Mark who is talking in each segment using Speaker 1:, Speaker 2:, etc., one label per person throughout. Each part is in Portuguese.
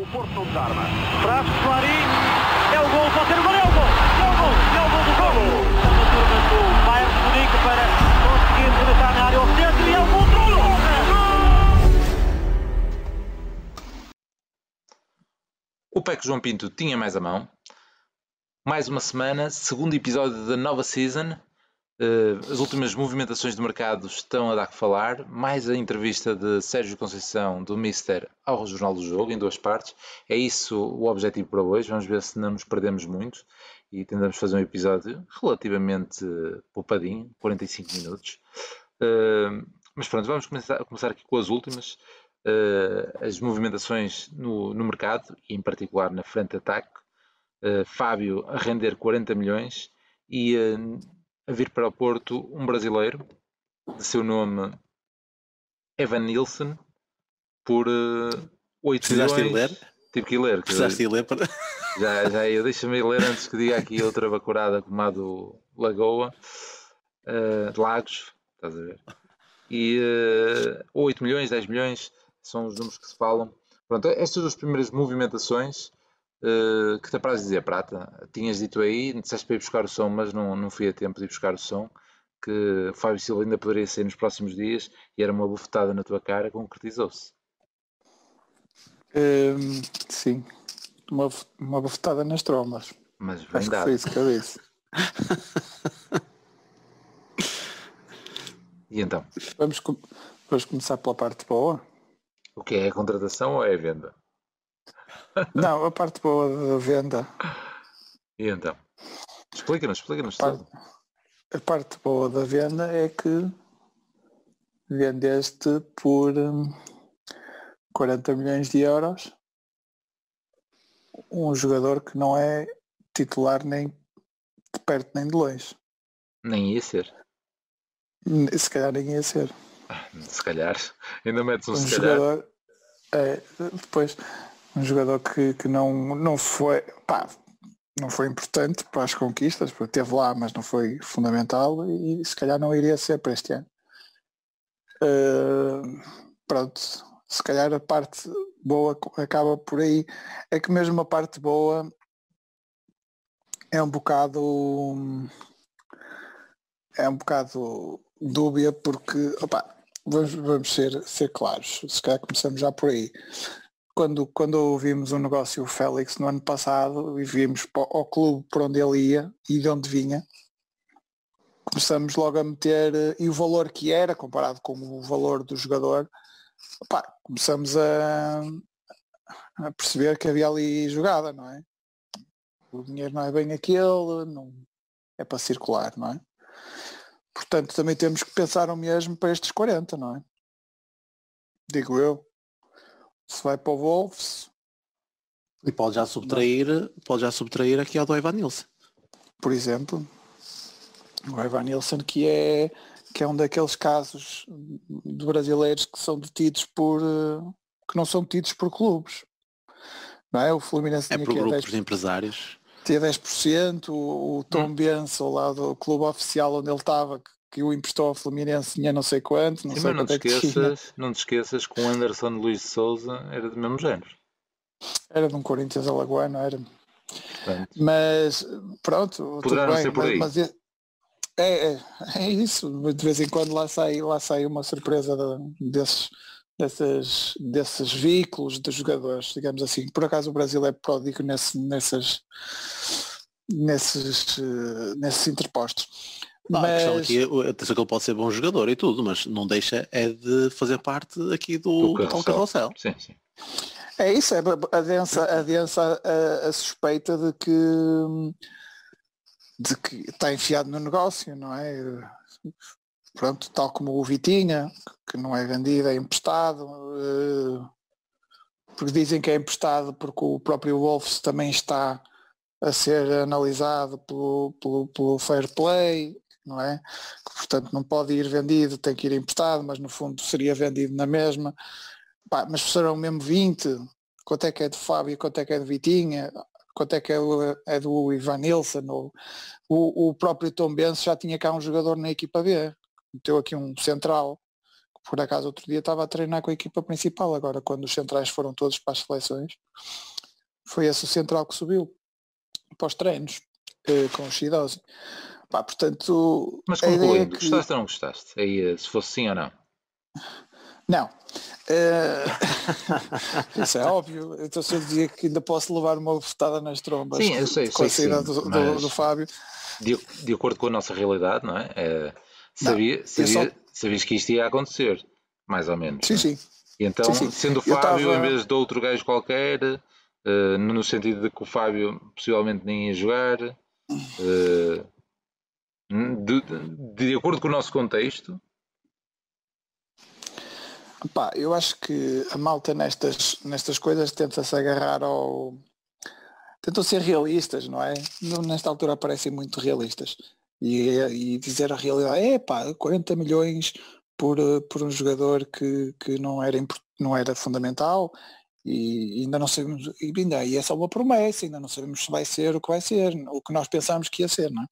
Speaker 1: o Porto não desarma. Traz Soares. É o gol, pode ser o gol, é o gol. É o gol, é o gol do gol. A turma do Bayern de Munique para conseguir arrebentar na área ao centro e é o controlo.
Speaker 2: O PEC João Pinto tinha mais a mão. Mais uma semana, segundo episódio da nova season. Eh, as últimas movimentações de mercado estão a dar que falar, mais a entrevista de Sérgio Conceição, do Mister, ao Jornal do Jogo, em duas partes. É isso o objetivo para hoje. Vamos ver se não nos perdemos muito e tentamos fazer um episódio relativamente poupadinho 45 minutos. Eh, mas pronto, vamos começar, começar aqui com as últimas. Eh, as movimentações no, no mercado, e em particular na frente de ataque. Fábio a render 40 milhões e a vir para o Porto um brasileiro, de seu nome Evan Nielsen, por uh, eh, 8 Precisaste milhões. Precisaste ir ler? Tive que ir ler. Precisaste ir ler para... já, já eu deixa-me ir ler antes que diga aqui outra bacurada como a do Lagoa, uh, Lagos, estás a ver? E uh, eh, 8 milhões, 10 milhões são os números que se falam. Pronto, estas duas primeiras movimentações Uh, que te apraz dizer, Prata, tinhas dito aí, disseste para ir buscar o som, mas não, não fui a tempo de ir buscar o som, que Fábio Silva ainda poderia sair nos próximos dias e era uma bufetada na tua cara, concretizou-se. Um, ehm,
Speaker 3: sim, uma, uma bufetada nas trombas.
Speaker 2: Mas vem Acho dado. foi isso que eu disse. e então? Vamos, com vamos começar pela parte boa. O que é? A contratação ou é a venda?
Speaker 3: Não, a parte boa da venda.
Speaker 2: E então? Explica-nos, explica-nos tudo.
Speaker 3: A parte boa da venda é que vendeste por 40 hum, milhões de euros um jogador que não é titular nem de perto nem de longe.
Speaker 2: Nem ia ser.
Speaker 3: Se calhar nem ia ser.
Speaker 2: Ah, se calhar. Ainda metes um, um se calhar. Jogador,
Speaker 3: é, depois um jogador que, que não, não foi, pá, não foi importante para as conquistas, teve lá, mas não foi fundamental e se calhar não iria ser para este ano. Uh, pronto, se calhar a parte boa acaba por aí. É que mesmo a parte boa é um bocado é um bocado dúbia porque opa, vamos, vamos ser, ser claros, se calhar começamos já por aí quando, quando ouvimos o um negócio do Félix no ano passado e vimos ao clube por onde ele ia e de onde vinha, começamos logo a meter, eh, e o valor que era comparado com o valor do jogador, começamos a, a perceber que havia ali jogada, não é? O dinheiro não é bem aquele, não é para circular, não é? Portanto, também temos que pensar o mesmo para estes 40, não é?
Speaker 1: Digo eu se vai para o Wolves. E pode já subtrair, não. pode já subtrair aqui ao do Ivan Nilsson. Por exemplo,
Speaker 3: o Ivan Nilsson que é,
Speaker 1: que é um daqueles casos
Speaker 3: de brasileiros que são detidos por eh, que não são detidos por clubes.
Speaker 1: Não é? O Fluminense é por grupos 10, de empresários.
Speaker 3: Tinha 10%, o, o Tom hum. Benson lá do clube oficial onde ele estava, que que o emprestou ao Fluminense tinha não sei quanto, não Sim, sei mas não te, é esqueças,
Speaker 2: não te esqueças que o Anderson Luís Souza era do mesmo género.
Speaker 3: Era de um Corinthians Alagoano, era. Portanto, mas pronto, tudo bem, por aí. Mas, mas é, é, é, é, isso, de vez em quando lá sai, lá sai uma surpresa de, desses, desses, desses veículos de jogadores, digamos assim. Por acaso o Brasil é pródigo nesse, nessas, nesses, eh, nesses interpostos
Speaker 1: mas... A questão aqui é, que ele pode ser bom jogador e tudo, mas não deixa é de fazer parte aqui do, do carrossel. Sim, sim.
Speaker 3: É isso, é a densa, a, densa a, a suspeita de que de que está enfiado no negócio, não é? Pronto, tal como o Vitinha, que não é vendido, é emprestado, eh, porque dizem que é emprestado porque o próprio Wolves também está a ser analisado pelo, pelo, pelo fair play, não é? Portanto, não pode ir vendido, tem que ir importado, mas no fundo seria vendido na mesma. Pá, mas serão mesmo 20, quanto é que é de Fábio, quanto é que é de Vitinha, quanto é que é, é do, Ivan Nilsson, o, o próprio Tom Benz já tinha cá um jogador na equipa B, meteu aqui um central, que por acaso outro dia estava a treinar com a equipa principal, agora quando os centrais foram todos para as seleções, foi esse o central que subiu para os treinos, eh, com o Shidosi. Pá, portanto. Mas concluindo, é que... gostaste ou
Speaker 2: não gostaste? Aí, eh, se fosse sim ou não?
Speaker 3: Não. Uh...
Speaker 2: isso é óbvio. Então,
Speaker 3: eu estou sempre a dizer que ainda posso levar uma bofetada nas trombas. Sim, eu sei. Com sei, a saída do, do, do, Fábio.
Speaker 2: De, de, acordo com a nossa realidade, não é? é sabia, não, sabia, só... Sabias que isto ia acontecer, mais ou menos. Sim, é? sim. E então, sim, sim. sendo o Fábio tava... em vez de outro gajo qualquer, uh, no sentido de que o Fábio possivelmente nem ia jogar. Uh, de, de, acordo com o nosso contexto?
Speaker 3: Pá, eu acho que a malta nestas, nestas coisas tenta se agarrar ao. Tentam ser realistas, não é? Nesta altura parecem muito realistas. E, e dizer a realidade, é pá, 40 milhões por, por um jogador que, que não, era, não era fundamental e ainda não sabemos, e ainda e é só uma promessa, ainda não sabemos se vai ser o que vai ser, o que nós pensámos que ia ser, não é?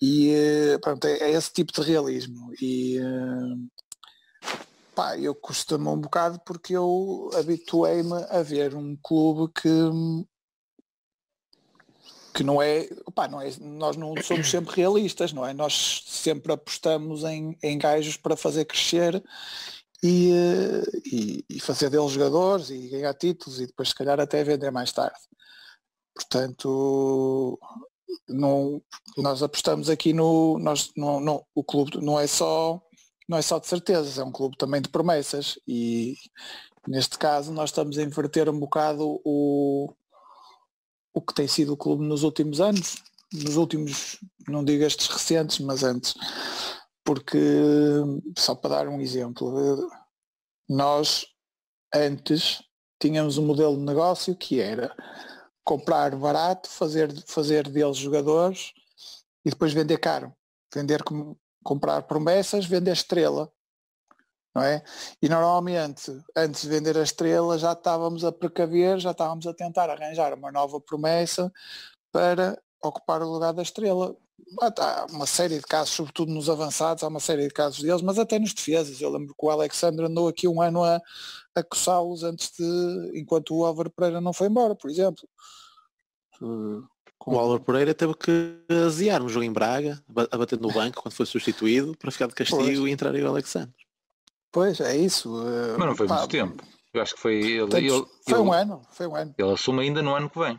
Speaker 3: E eh, pronto, é, é, esse tipo de realismo. E eh, pá, eu costumo um bocado porque eu habituei-me a ver um clube que que não é, opá, não é, nós não somos sempre realistas, não é? Nós sempre apostamos em, em gajos para fazer crescer e, eh, e, e, fazer deles jogadores e ganhar títulos e depois se calhar até vender mais tarde. Portanto, não, nós apostamos aqui no. Nós, o clube não é só não é só de certezas, é um clube também de promessas e neste caso nós estamos a inverter um bocado o, o que tem sido o clube nos últimos anos, nos últimos, não digo estes recentes, mas antes, porque só para dar um exemplo, nós antes tínhamos um modelo de negócio que era comprar barato, fazer, fazer deles jogadores e depois vender caro. Vender como comprar promessas, vender estrela. Não é? E normalmente, antes de vender a estrela, já estávamos a precaver, já estávamos a tentar arranjar uma nova promessa para ocupar o lugar da estrela, há uma série de casos, sobretudo nos avançados, há uma série de casos deles, mas até nos defesas. Eu lembro que o Alexandre andou aqui um ano a, a coçá-los antes de. enquanto o Álvaro Pereira não foi embora, por exemplo.
Speaker 1: Com o Álvaro Pereira teve que aziar um jogo em Braga, a bater no banco quando foi substituído, para ficar de castigo pois. e entrar aí o Alexandre.
Speaker 3: Pois, é isso. Eh, mas não foi Pá, muito
Speaker 2: tempo. Eu acho que foi ele. ele foi ele, um
Speaker 3: ano, foi um ano.
Speaker 2: Ele assume ainda no ano que vem.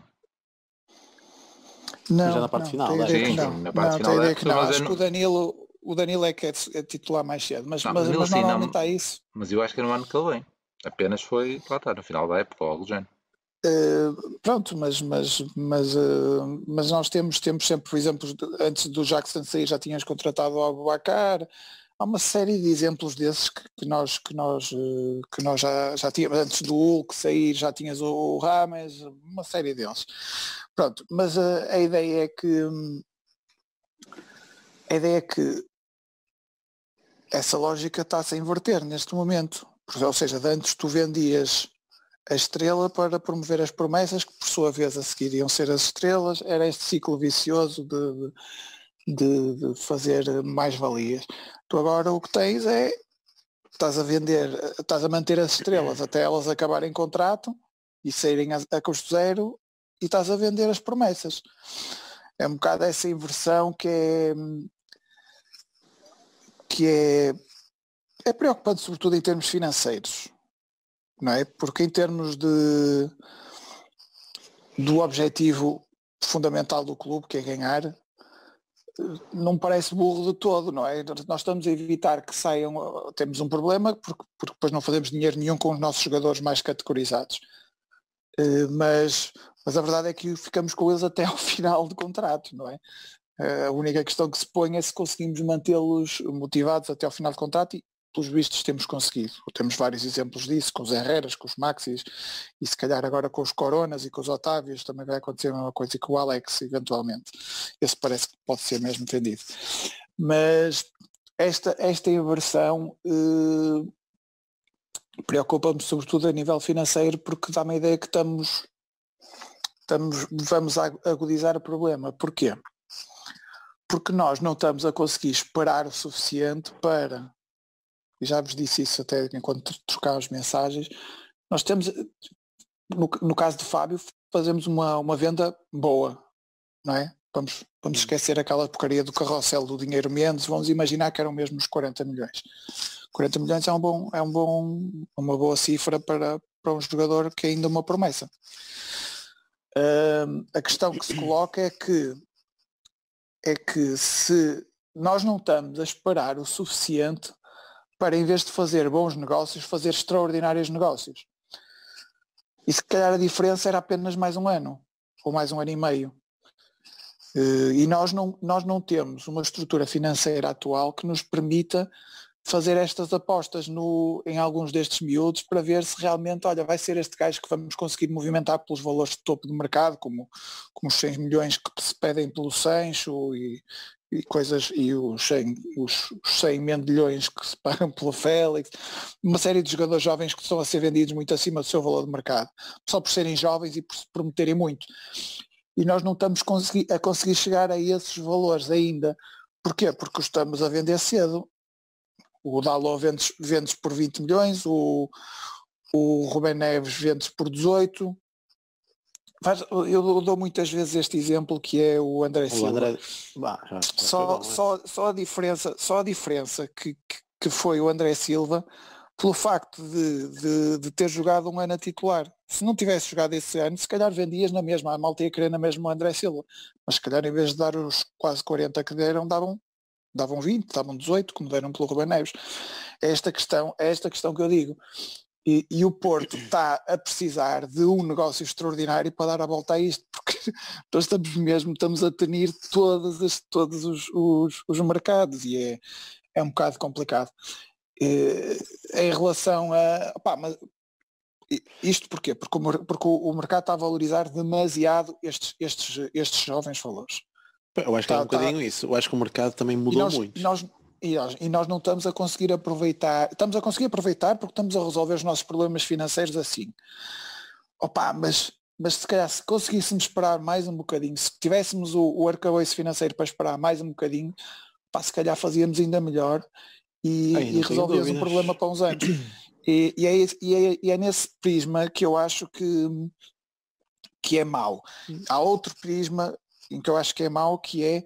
Speaker 2: Não, já na parte não, final. Não, é? não, na parte não, final. É, que não. Acho que o
Speaker 3: Danilo, o Danilo é que é titular mais cedo, mas, não, mas, mas sim, normalmente está
Speaker 2: isso. Mas eu acho que no ano que ele vem. Apenas foi, lá está, no final da época, algo do género.
Speaker 3: Uh, pronto, mas, mas, mas, uh, mas nós temos, temos sempre, por exemplo, antes do Jackson sair já tinhas contratado o Abubacar, há uma série de exemplos desses que, que nós, que nós, eh, que nós já, já tínhamos, antes do Hulk sair já tinhas o, Rames, uma série deles. Pronto, mas a, eh, a ideia é que hum, a ideia é que essa lógica está-se a inverter neste momento. Ou seja, de antes tu vendias a estrela para promover as promessas que por sua vez a seguir iam ser as estrelas, era este ciclo vicioso de, de de, de fazer mais-valias. Tu agora o que tens é estás a vender, estás a manter as estrelas até elas acabarem contrato e saírem a, a custo zero e estás a vender as promessas. É um bocado essa inversão que é que é, é preocupante sobretudo em termos financeiros. Não é? Porque em termos de do objetivo fundamental do clube, que é ganhar, não parece burro de todo, não é? Nós estamos a evitar que saiam, temos um problema porque, porque depois não fazemos dinheiro nenhum com os nossos jogadores mais categorizados. Eh, mas, mas a verdade é que ficamos com eles até ao final do contrato, não é? Eh, a única questão que se põe é se conseguimos mantê-los motivados até ao final do contrato e, pelos vistos temos conseguido. Temos vários exemplos disso, com os Herreras, com os Maxis, e se calhar agora com os Coronas e com os Otávios também vai acontecer a mesma coisa e com o Alex, eventualmente. Esse parece que pode ser mesmo entendido. Mas esta, esta inversão eh, preocupa-me sobretudo a nível financeiro porque dá-me a ideia que estamos, estamos, vamos agudizar o problema. Porquê? Porque nós não estamos a conseguir esperar o suficiente para e já vos disse isso até enquanto trocámos mensagens, nós temos, no, no caso do Fábio, fazemos uma, uma venda boa, não é? Vamos, vamos esquecer aquela porcaria do carrossel do dinheiro menos, vamos imaginar que eram mesmo os 40 milhões. 40 milhões é, um bom, é um bom, uma boa cifra para, para um jogador que é ainda uma promessa. Uh, a questão que se coloca é que, é que se nós não estamos a esperar o suficiente para, em vez de fazer bons negócios, fazer extraordinários negócios. E se calhar a diferença era apenas mais um ano, ou mais um ano e meio. Eh, e nós não, nós não temos uma estrutura financeira atual que nos permita fazer estas apostas no, em alguns destes miúdos para ver se realmente, olha, vai ser este gajo que vamos conseguir movimentar pelos valores de topo do mercado, como, como os 100 milhões que se pedem pelo Sancho e, e coisas e os 100, os, os 100 mendilhões que se pagam pelo Félix, uma série de jogadores jovens que estão a ser vendidos muito acima do seu valor de mercado, só por serem jovens e por se prometerem muito. E nós não estamos consegui a conseguir chegar a esses valores ainda. Porquê? Porque estamos a vender cedo. O Dalot vendes, por 20 milhões, o, o Rubén Neves vendes por 18, eu dou muitas vezes este exemplo que é o André Silva. O André...
Speaker 1: Bah, já, só, é?
Speaker 3: só, só a diferença, só a diferença que, que, que, foi o André Silva pelo facto de, de, de ter jogado um ano a titular. Se não tivesse jogado esse ano, se calhar vendias na mesma, a malta ia querer na mesma o André Silva. Mas se calhar em vez de dar os quase 40 que deram, davam, davam 20, davam 18, como deram pelo Ruben Neves. É esta questão, é esta questão que eu digo. E, e, o Porto está a precisar de um negócio extraordinário para dar a volta a isto, porque nós estamos mesmo, estamos a tenir todas as, todos os, os, os mercados e é, é um bocado complicado. E, eh, em relação a. mas, isto porquê? Porque o, porque o mercado está a valorizar demasiado estes, estes, estes jovens valores.
Speaker 1: Eu acho que é tá, um tá. bocadinho isso. Eu acho que o mercado também mudou nós, muito.
Speaker 3: Nós, e, nós não estamos a conseguir aproveitar, estamos a conseguir aproveitar porque estamos a resolver os nossos problemas financeiros assim. Opa, mas mas se calhar se conseguíssemos esperar mais um bocadinho, se tivéssemos o, o arcabouço financeiro para esperar mais um bocadinho, se calhar fazíamos ainda melhor e, resolvemos e resolvíamos o problema para uns anos. E, e, é, e, é, e, é, nesse prisma que eu acho que, que é mau. Hum. Há outro prisma em que eu acho que é mau, que é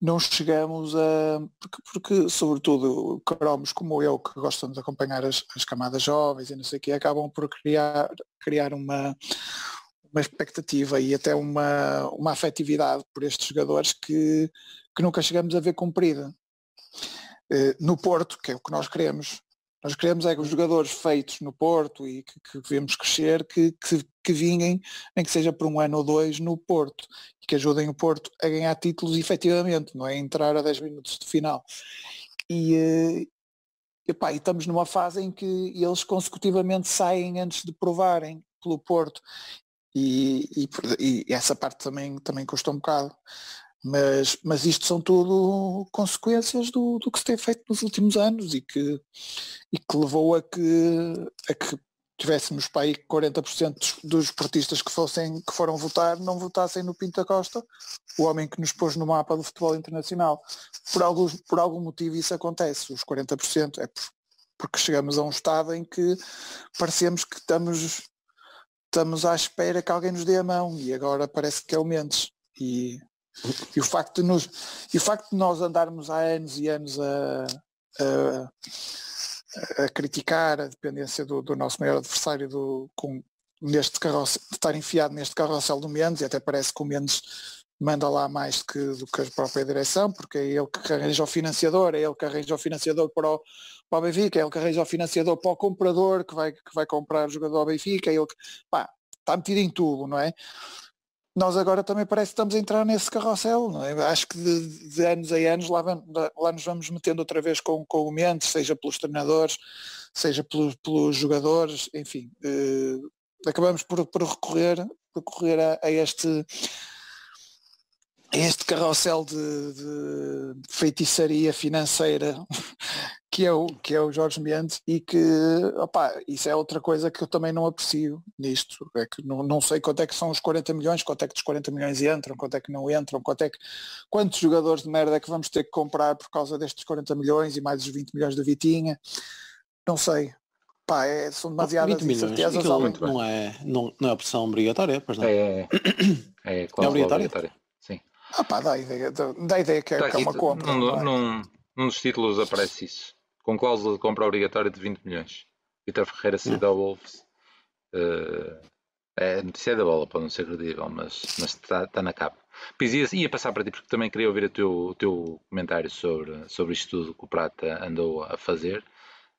Speaker 3: não chegamos a. Porque, porque sobretudo, cromos como eu, que gostam de acompanhar as, as camadas jovens e não sei o quê, acabam por criar, criar uma, uma expectativa e até uma, uma afetividade por estes jogadores que, que nunca chegamos a ver cumprida. Eh, no Porto, que é o que nós queremos, nós queremos é que os jogadores feitos no Porto e que, que vemos crescer, que, que, que vinguem, nem que seja por um ano ou dois, no Porto, e que ajudem o Porto a ganhar títulos efetivamente, não é entrar a 10 minutos de final. E, eh, epá, e estamos numa fase em que eles consecutivamente saem antes de provarem pelo Porto. E, e, e essa parte também, também custa um bocado. Mas, mas isto são tudo consequências do, do que se tem feito nos últimos anos e que, e que levou a que, a que tivéssemos para aí 40% dos, esportistas portistas que, fossem, que foram votar não votassem no Pinto da Costa, o homem que nos pôs no mapa do futebol internacional. Por, alguns, por algum motivo isso acontece, os 40%, é por, porque chegamos a um estado em que parecemos que estamos, estamos à espera que alguém nos dê a mão e agora parece que é o Mendes. E e o facto de, nos, e o facto de nós andarmos há anos e anos a, a, a criticar a dependência do, do, nosso maior adversário do, com, neste carrossel, de estar enfiado neste carrossel do Mendes, e até parece que o Mendes manda lá mais que, do que a própria direção, porque é ele que arranja o financiador, é ele que arranja o financiador para o, para o Benfica, é ele que arranja o financiador para o comprador que vai, que vai comprar o jogador ao Benfica, é ele que, pá, está metido em tudo, não é? nós agora também parece que estamos a entrar nesse carrossel. É? Acho que de, de, anos a anos lá, lá, nos vamos metendo outra vez com, com o mente, seja pelos treinadores, seja pelo, pelos jogadores, enfim. Eh, acabamos por, por recorrer, recorrer a, a, este este carrossel de, de feitiçaria financeira que eu, é que é o Jorge Mendes, e que, opa isso é outra coisa que eu também não aprecio nisto, é que não, não sei quanto é que são os 40 milhões, quanto é que dos 40 milhões entram, quanto é que não entram, quanto é que, quantos jogadores de merda é que vamos ter que comprar por causa destes 40 milhões e mais os 20 milhões da Vitinha, não sei, Pá, é, são demasiadas 20 milhões. incertezas. não,
Speaker 1: é, não, não é opção obrigatória, pois não? É, é, é,
Speaker 2: é, é obrigatória. obrigatória. Sim.
Speaker 3: Ah pá, dá ideia, dá ideia que, tá, é, que é uma compra. Num, é?
Speaker 2: num, num dos títulos aparece isso com cláusula de compra obrigatória de 20 milhões. Vitor Ferreira cedeu ao Wolves. Uh, é notícia da bola, pode não ser credível, mas está tá na capa. Pizzias, assim, ia passar para ti, porque também queria ouvir o teu, o teu comentário sobre, sobre isto tudo que o Prata andou a fazer,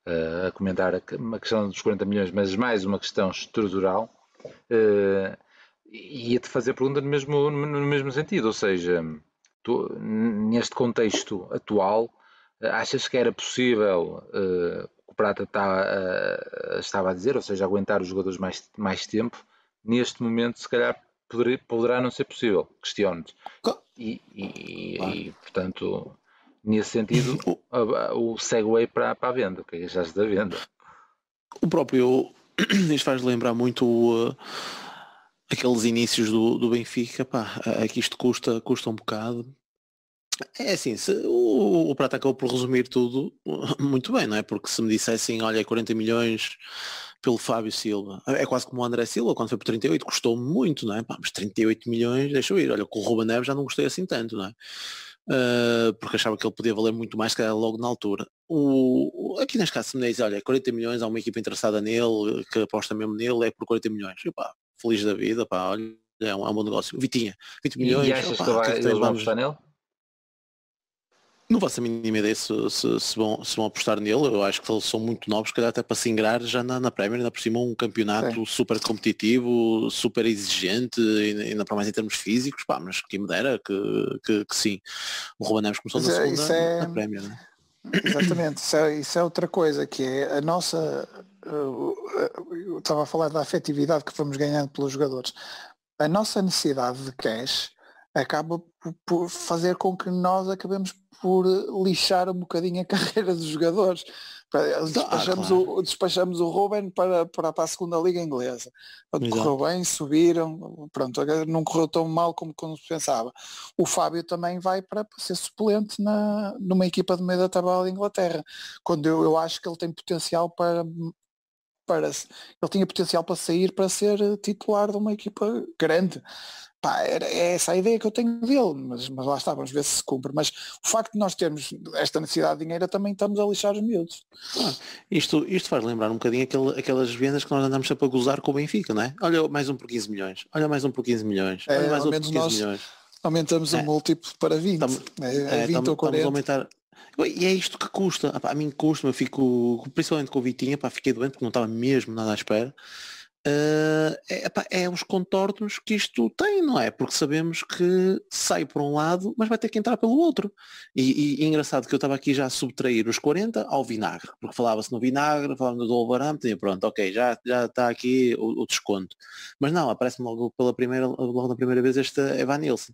Speaker 2: uh, a comentar uma questão dos 40 milhões, mas mais uma questão estrutural. Uh, ia-te fazer pergunta no mesmo, no mesmo sentido, ou seja, tu, neste contexto atual, Achas que era possível uh, o Prata tá, uh, estava a dizer, ou seja, aguentar os jogadores mais, mais tempo? Neste momento, se calhar, poderá não ser possível. Questiono-te. E, e, claro. e, portanto, nesse sentido, o, o segue para, para a venda. O que é que achaste da venda? O próprio. Isto faz lembrar muito o eh,
Speaker 1: aqueles inícios do, do Benfica, pá, aqui isto custa, custa um bocado, é assim, se, o, o Prata acabou por resumir tudo muito bem, não é? Porque se me dissessem, olha, 40 é milhões pelo Fábio Silva, é, é quase como o André Silva, quando foi por 38, custou muito, não é? Pá, mas 38 milhões, deixa eu ir, olha, com o Ruba Neves já não gostei assim tanto, não é? Uh, porque achava que ele podia valer muito mais que logo na altura. O, aqui caso se me diz, olha, 40 é milhões, há uma equipa interessada nele, que aposta mesmo nele, é por 40 milhões. E, pá, feliz da vida, pá, olha, é um, é um bom negócio. Vitinha, 20 milhões. E achas opa, que, vai, que, é eles vão apostar nele? Não faço a mínima ideia se, se, se, vão, se vão apostar nele. Eu acho que eles são muito novos, calhar até para se ingrar já na, na Premier, ainda por cima um campeonato super competitivo, super exigente, ainda para mais em termos físicos, pá, mas quem me dera que, que, que sim. O Ruben Neves começou é, isso, na segunda é... na Premier, né?
Speaker 3: Exatamente, isso é, isso é, outra coisa que é a nossa. Eh, eh, eu estava a falar da afetividade que fomos ganhando pelos jogadores. A nossa necessidade de cash acaba por, fazer com que nós acabemos por eh, lixar um bocadinho a carreira dos jogadores. Ah, despachamos, ah, claro. o, despachamos o Ruben para, para, para a segunda liga inglesa. Exato. Correu bem, subiram, pronto, não correu tão mal como, como se pensava. O Fábio também vai para, para ser suplente na, numa equipa de meio da tabela da Inglaterra, quando eu, eu acho que ele tem potencial para para ele tinha potencial para sair para ser eh, titular de uma equipa grande. Pá, é essa a ideia que eu tenho dele, mas, mas lá está, vamos ver se se cumpre. Mas o facto de nós termos esta necessidade de dinheiro também estamos a lixar os miúdos.
Speaker 1: Ah, isto, isto faz lembrar um bocadinho aquelas vendas que nós andamos sempre a gozar com o Benfica, não é? Olha mais um por 15 milhões, olha mais um por 15 milhões, é, olha é, mais um por 15 nós... milhões aumentamos é. o múltiplo para 20. Tam,
Speaker 3: é, é, ou 40. Estamos a
Speaker 1: aumentar, e é isto que custa. Ah, a mim custa, eu fico, principalmente com o Vitinho, para fiquei doente porque não estava mesmo nada à espera. Uh, é, epá, é os contornos que isto tem, não é? Porque sabemos que sai por um lado, mas vai ter que entrar pelo outro. E, e, e engraçado que eu estava aqui já a subtrair os 40 ao vinagre, porque falava-se no vinagre, falava do Wolverhampton e pronto, ok, já já está aqui o, o desconto. Mas não, aparece-me logo pela primeira, logo na primeira vez este Evanilson. Nilsson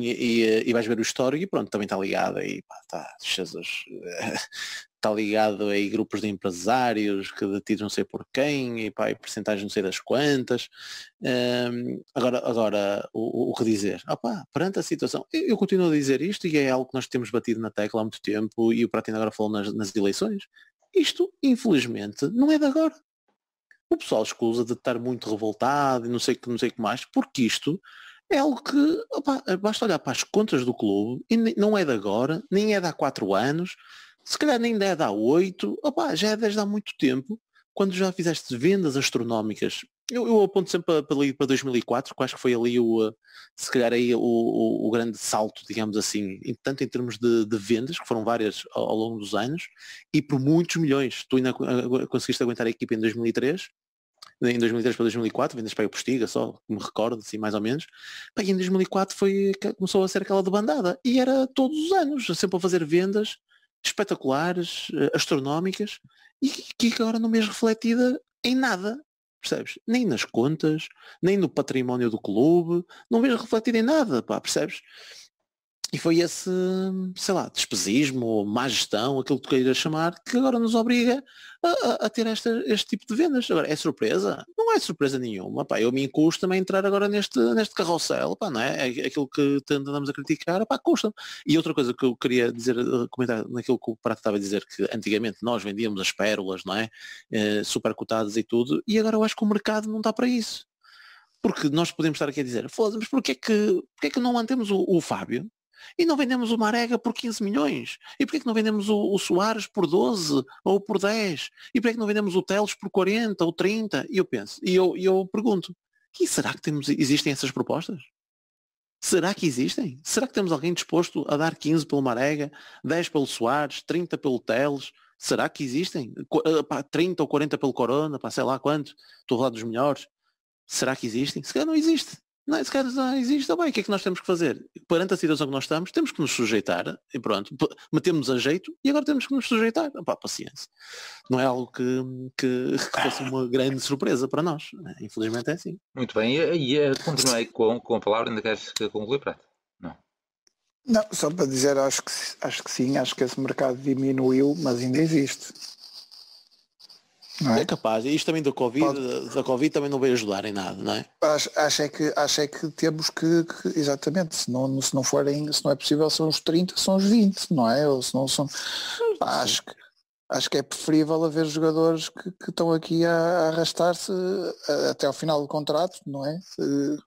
Speaker 1: e, eh, e, vais ver o histórico e pronto, também está ligado aí, pá, tá, Jesus, está eh, ligado aí grupos de empresários que detidos não sei por quem e pá, e percentagens não sei das quantas. Um, agora, agora o, o que dizer? Opa, ah, perante a situação, eu, eu, continuo a dizer isto e é algo que nós temos batido na tecla há muito tempo e o Pratino agora falou nas, nas eleições. Isto, infelizmente, não é de agora. O pessoal escusa de estar muito revoltado e não sei, não sei o que mais, porque isto é algo que opa, basta olhar para as contas do clube e não é de agora, nem é de há quatro anos, se calhar nem é de há oito, opa, já é desde há muito tempo, quando já fizeste vendas astronómicas. Eu, eu aponto sempre para, para 2004, que acho que foi ali o, eh, se calhar aí o, o, o grande salto, digamos assim, tanto em termos de, de, vendas, que foram várias ao, ao, longo dos anos, e por muitos milhões. Tu ainda conseguiste aguentar a equipa em 2003, em 2003 para 2004, vendas para o Postiga só, me recordo, assim, mais ou menos. e em 2004 foi, começou a ser aquela de bandada e era todos os anos, sempre a fazer vendas espetaculares, eh, astronómicas e que agora não me é refletida em nada percebes? Nem nas contas, nem no património do clube, não vejo refletido em nada, pá, percebes? E foi esse, sei lá, despesismo ou má gestão, aquilo que queiras chamar, que agora nos obriga a, a, a ter esta, este tipo de vendas. Agora, é surpresa? Não é surpresa nenhuma. Pá, eu me encusto também entrar agora neste, neste carrossel, pá, não é? é aquilo que andamos a criticar, pá, custa -me. E outra coisa que eu queria dizer, eh, comentar naquilo que o Prato estava a dizer, que antigamente nós vendíamos as pérolas, não é? Eh, cotadas e tudo, e agora eu acho que o mercado não está para isso. Porque nós podemos estar aqui a dizer, foda mas porquê é que, porquê é que não mantemos o, o Fábio? E não vendemos o Marega por 15 milhões? E porquê que não vendemos o, o Soares por 12 ou por 10? E porquê que não vendemos o Teles por 40 ou 30? E eu penso, e eu, eu pergunto, e será que temos, existem essas propostas? Será que existem? Será que temos alguém disposto a dar 15 pelo Marega, 10 pelo Soares, 30 pelo Teles? Será que existem? 30 eh, ou 40 pelo Corona, para sei lá quanto, estou a falar dos melhores. Será que existem? Se calhar não existe. Não, esse cara ah, não existe também. Tá o que é que nós temos que fazer? Perante a situação que nós estamos, temos que nos sujeitar e pronto, metemos a jeito e agora temos que nos sujeitar. Opa, paciência. Não é algo que, que, que fosse uma grande surpresa para nós. Né? Infelizmente é assim.
Speaker 2: Muito bem, e, e eh, continuei com, com a palavra, ainda queres que conclui, Prato? Não.
Speaker 1: Não,
Speaker 3: só para dizer, acho que, acho que sim, acho que esse mercado diminuiu, mas ainda existe.
Speaker 1: É? é? capaz. Isto também do Covid, Pode... da Covid também não veio ajudar em nada, não é?
Speaker 3: Acho, é que, acho é que temos que, que, exatamente, se não, se não forem, se não é possível são os 30, são os 20, não é? Ou se não são. Pá, acho que. Acho que é preferível haver jogadores que, que estão aqui a, a arrastar-se eh, até ao final do contrato, não é? Se,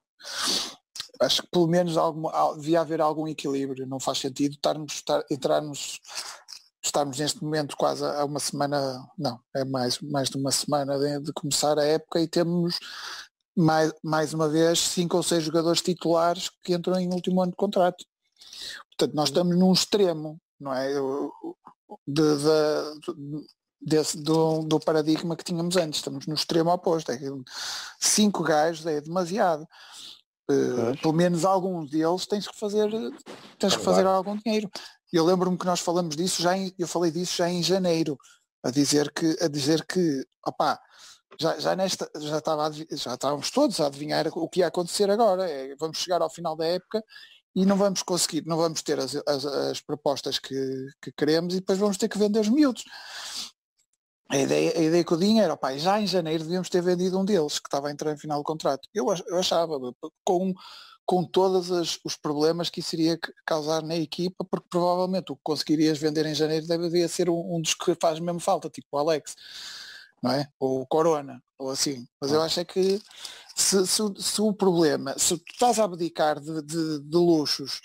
Speaker 3: acho que pelo menos alguma, devia haver algum equilíbrio. Não faz sentido estarmos, estar, entrarmos estamos neste momento quase a uma semana, não, é mais, mais de uma semana de, de começar a época e temos mais, mais uma vez cinco ou seis jogadores titulares que entram em último ano de contrato. Portanto, nós estamos num extremo, não é? De, de, desse, do, do, paradigma que tínhamos antes, estamos no extremo oposto. É que cinco gajos é demasiado. Eh, pelo menos alguns deles tens que fazer, eh, tens que fazer algum dinheiro. Eu lembro-me que nós falamos disso já em, eu falei disso já em janeiro, a dizer que, a dizer que, opa já, já nesta, já, estava, já estávamos todos a adivinhar o que ia acontecer agora. É, vamos chegar ao final da época e não vamos conseguir, não vamos ter as, as, as propostas que, que, queremos e depois vamos ter que vender os miúdos. A ideia, a ideia que eu tinha era, pá, já em janeiro devíamos ter vendido um deles, que estava a entrar em final do contrato. Eu, eu achava, com, com todos os problemas que isso iria causar na equipa, porque provavelmente o que conseguirias vender em janeiro deveria ser um, um dos que faz mesmo falta, tipo o Alex, não é? Ou o Corona, ou assim. Mas eu acho é que se, se, se, o problema, se tu estás a abdicar de, de, de luxos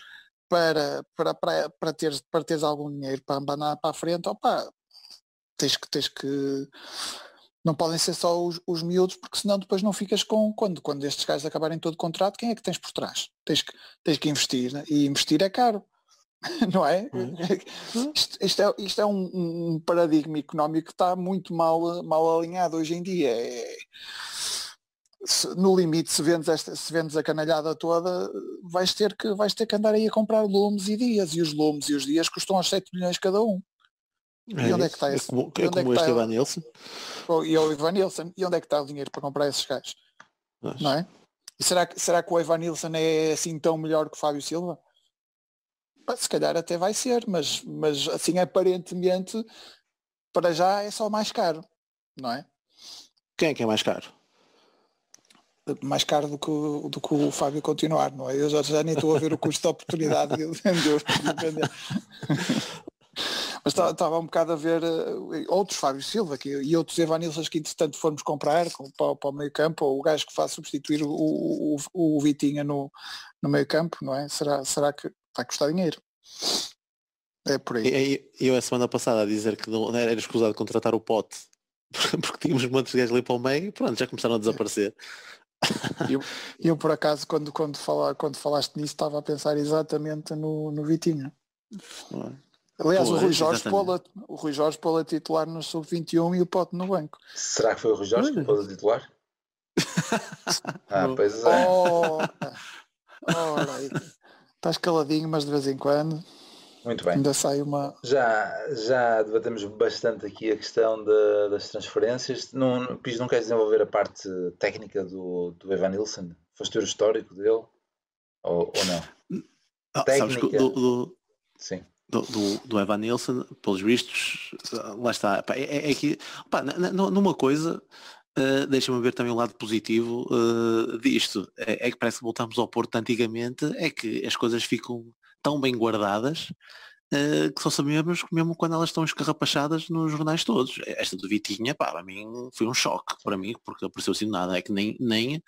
Speaker 3: para, para, para, para, teres, para teres algum dinheiro para andar para a frente, opa, tens que, tens que não podem ser só os, os miúdos, porque senão depois não ficas com quando, quando estes gajos acabarem todo o contrato, quem é que tens por trás? Tens que, tens que investir, né? e investir é caro, não é? Hum. Hum. Isto, isto, é, isto é um, um, paradigma económico que está muito mal, mal alinhado hoje em dia. É, se, no limite, se vendes, esta, se vendes a canalhada toda, vais ter, que, vais ter que andar aí a comprar lumes e dias, e os lumes e os dias custam aos 7 milhões cada um e é onde é que está é esse? É, é como, é como este Ivan Nilsson. E o Ivan Nilsson. E onde é que está o dinheiro para comprar esses gajos? Não é? E será, que, será que o Ivan Nilsson é assim tão melhor que o Fábio Silva? Pá, se calhar até vai ser, mas, mas assim aparentemente para já é só mais
Speaker 1: caro, não é? Quem é que é mais caro?
Speaker 3: mais caro do que, o, do que o Fábio continuar, não é? Eu já, já nem estou a ver o custo de oportunidade de, Mas estava tá, um bocado a ver uh, outros Fábio Silva que, e outros Evanilson que entretanto formos comprar com, para, para, o meio campo, ou o gajo que faz substituir o, o, o, Vitinha no, no meio campo, não é? Será, será que vai custar dinheiro?
Speaker 1: É por aí. Eu, eu a semana passada a dizer que não era escusado contratar o pote porque tínhamos muitos gajos ali para o meio e pronto, já começaram a desaparecer. Eu,
Speaker 3: eu por acaso quando, quando, fala, quando falaste nisso estava a pensar exatamente no, no Vitinho.
Speaker 2: Aliás, Pô, é, o, Rui Jorge Paula,
Speaker 3: o Rui Jorge Paula titular no Sub-21 e o Pote no banco.
Speaker 2: Será que foi o Rui Jorge que pôs a titular? ah, pois é. Oh,
Speaker 3: escaladinho estás caladinho, mas de vez em quando. Muito bem. Ainda sai uma.
Speaker 2: Já, já debatemos bastante aqui a questão de, das transferências. Não, Pis, não queres desenvolver a parte técnica do, do Evan Nilsson? Foste o histórico dele? Ou, ou não? Ah, técnica. Sabes, do, do...
Speaker 1: Sim do, do, Evan Nilsson, pelos vistos, lá está. Pá, é, é, que, pá, numa coisa, uh, deixa-me ver também o lado positivo uh, disto. É, é, que parece que voltamos ao Porto antigamente, é que as coisas ficam tão bem guardadas uh, que só sabemos mesmo quando elas estão escarrapachadas nos jornais todos. Esta do Vitinha, pá, para mim foi um choque, para mim, porque apareceu assim nada. É que nem, nem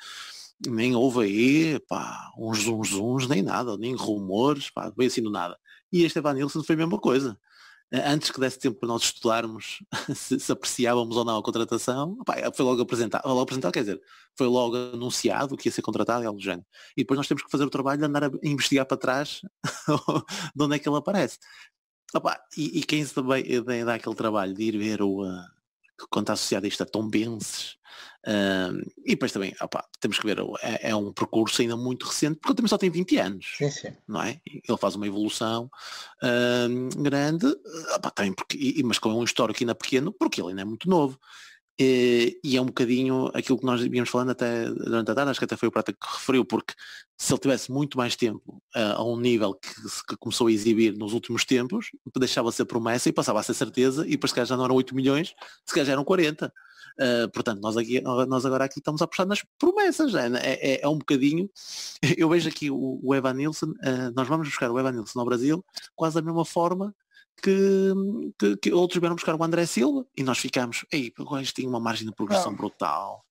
Speaker 1: nem houve aí pá, uns uns uns nem nada, nem rumores, pá, bem assim do nada. E este Evan Nilsson foi a mesma coisa. Antes que desse tempo para nós estudarmos se, se apreciávamos ou não a contratação, pá, foi logo apresentado, logo apresentado, quer dizer, foi logo anunciado que ia ser contratado e algo do género. E depois nós temos que fazer o trabalho de andar a investigar para trás de onde é que ele aparece. Opa, e, e, quem também eh, dá aquele trabalho de ir ver o, uh, eh, quando está associado a isto a Tom Benses, e depois também, opa, temos que ver, é, é, um percurso ainda muito recente, porque ele também só tem 20 anos. Sim, sim. Não é? Ele faz uma evolução grande, opa, também porque, mas com um histórico ainda pequeno, porque ele ainda é muito novo. E, e é um bocadinho aquilo que nós víamos falando até durante a tarde, acho que até foi o Prata que referiu, porque se ele tivesse muito mais tempo uh, a um nível que, que, começou a exibir nos últimos tempos, deixava -se a promessa e passava -se a ser certeza, e depois se calhar já não eram 8 milhões, se calhar já eram 40. Uh, portanto, nós, aqui, nós agora aqui estamos a apostar nas promessas. É, é, é, é um bocadinho. Eu vejo aqui o, o Evan Nilsson, uh, nós vamos buscar o Evan Nilsson ao Brasil quase da mesma forma que, que, que, outros vieram buscar o André Silva e nós ficamos, ei, agora tinha tem uma margem de progressão não. brutal.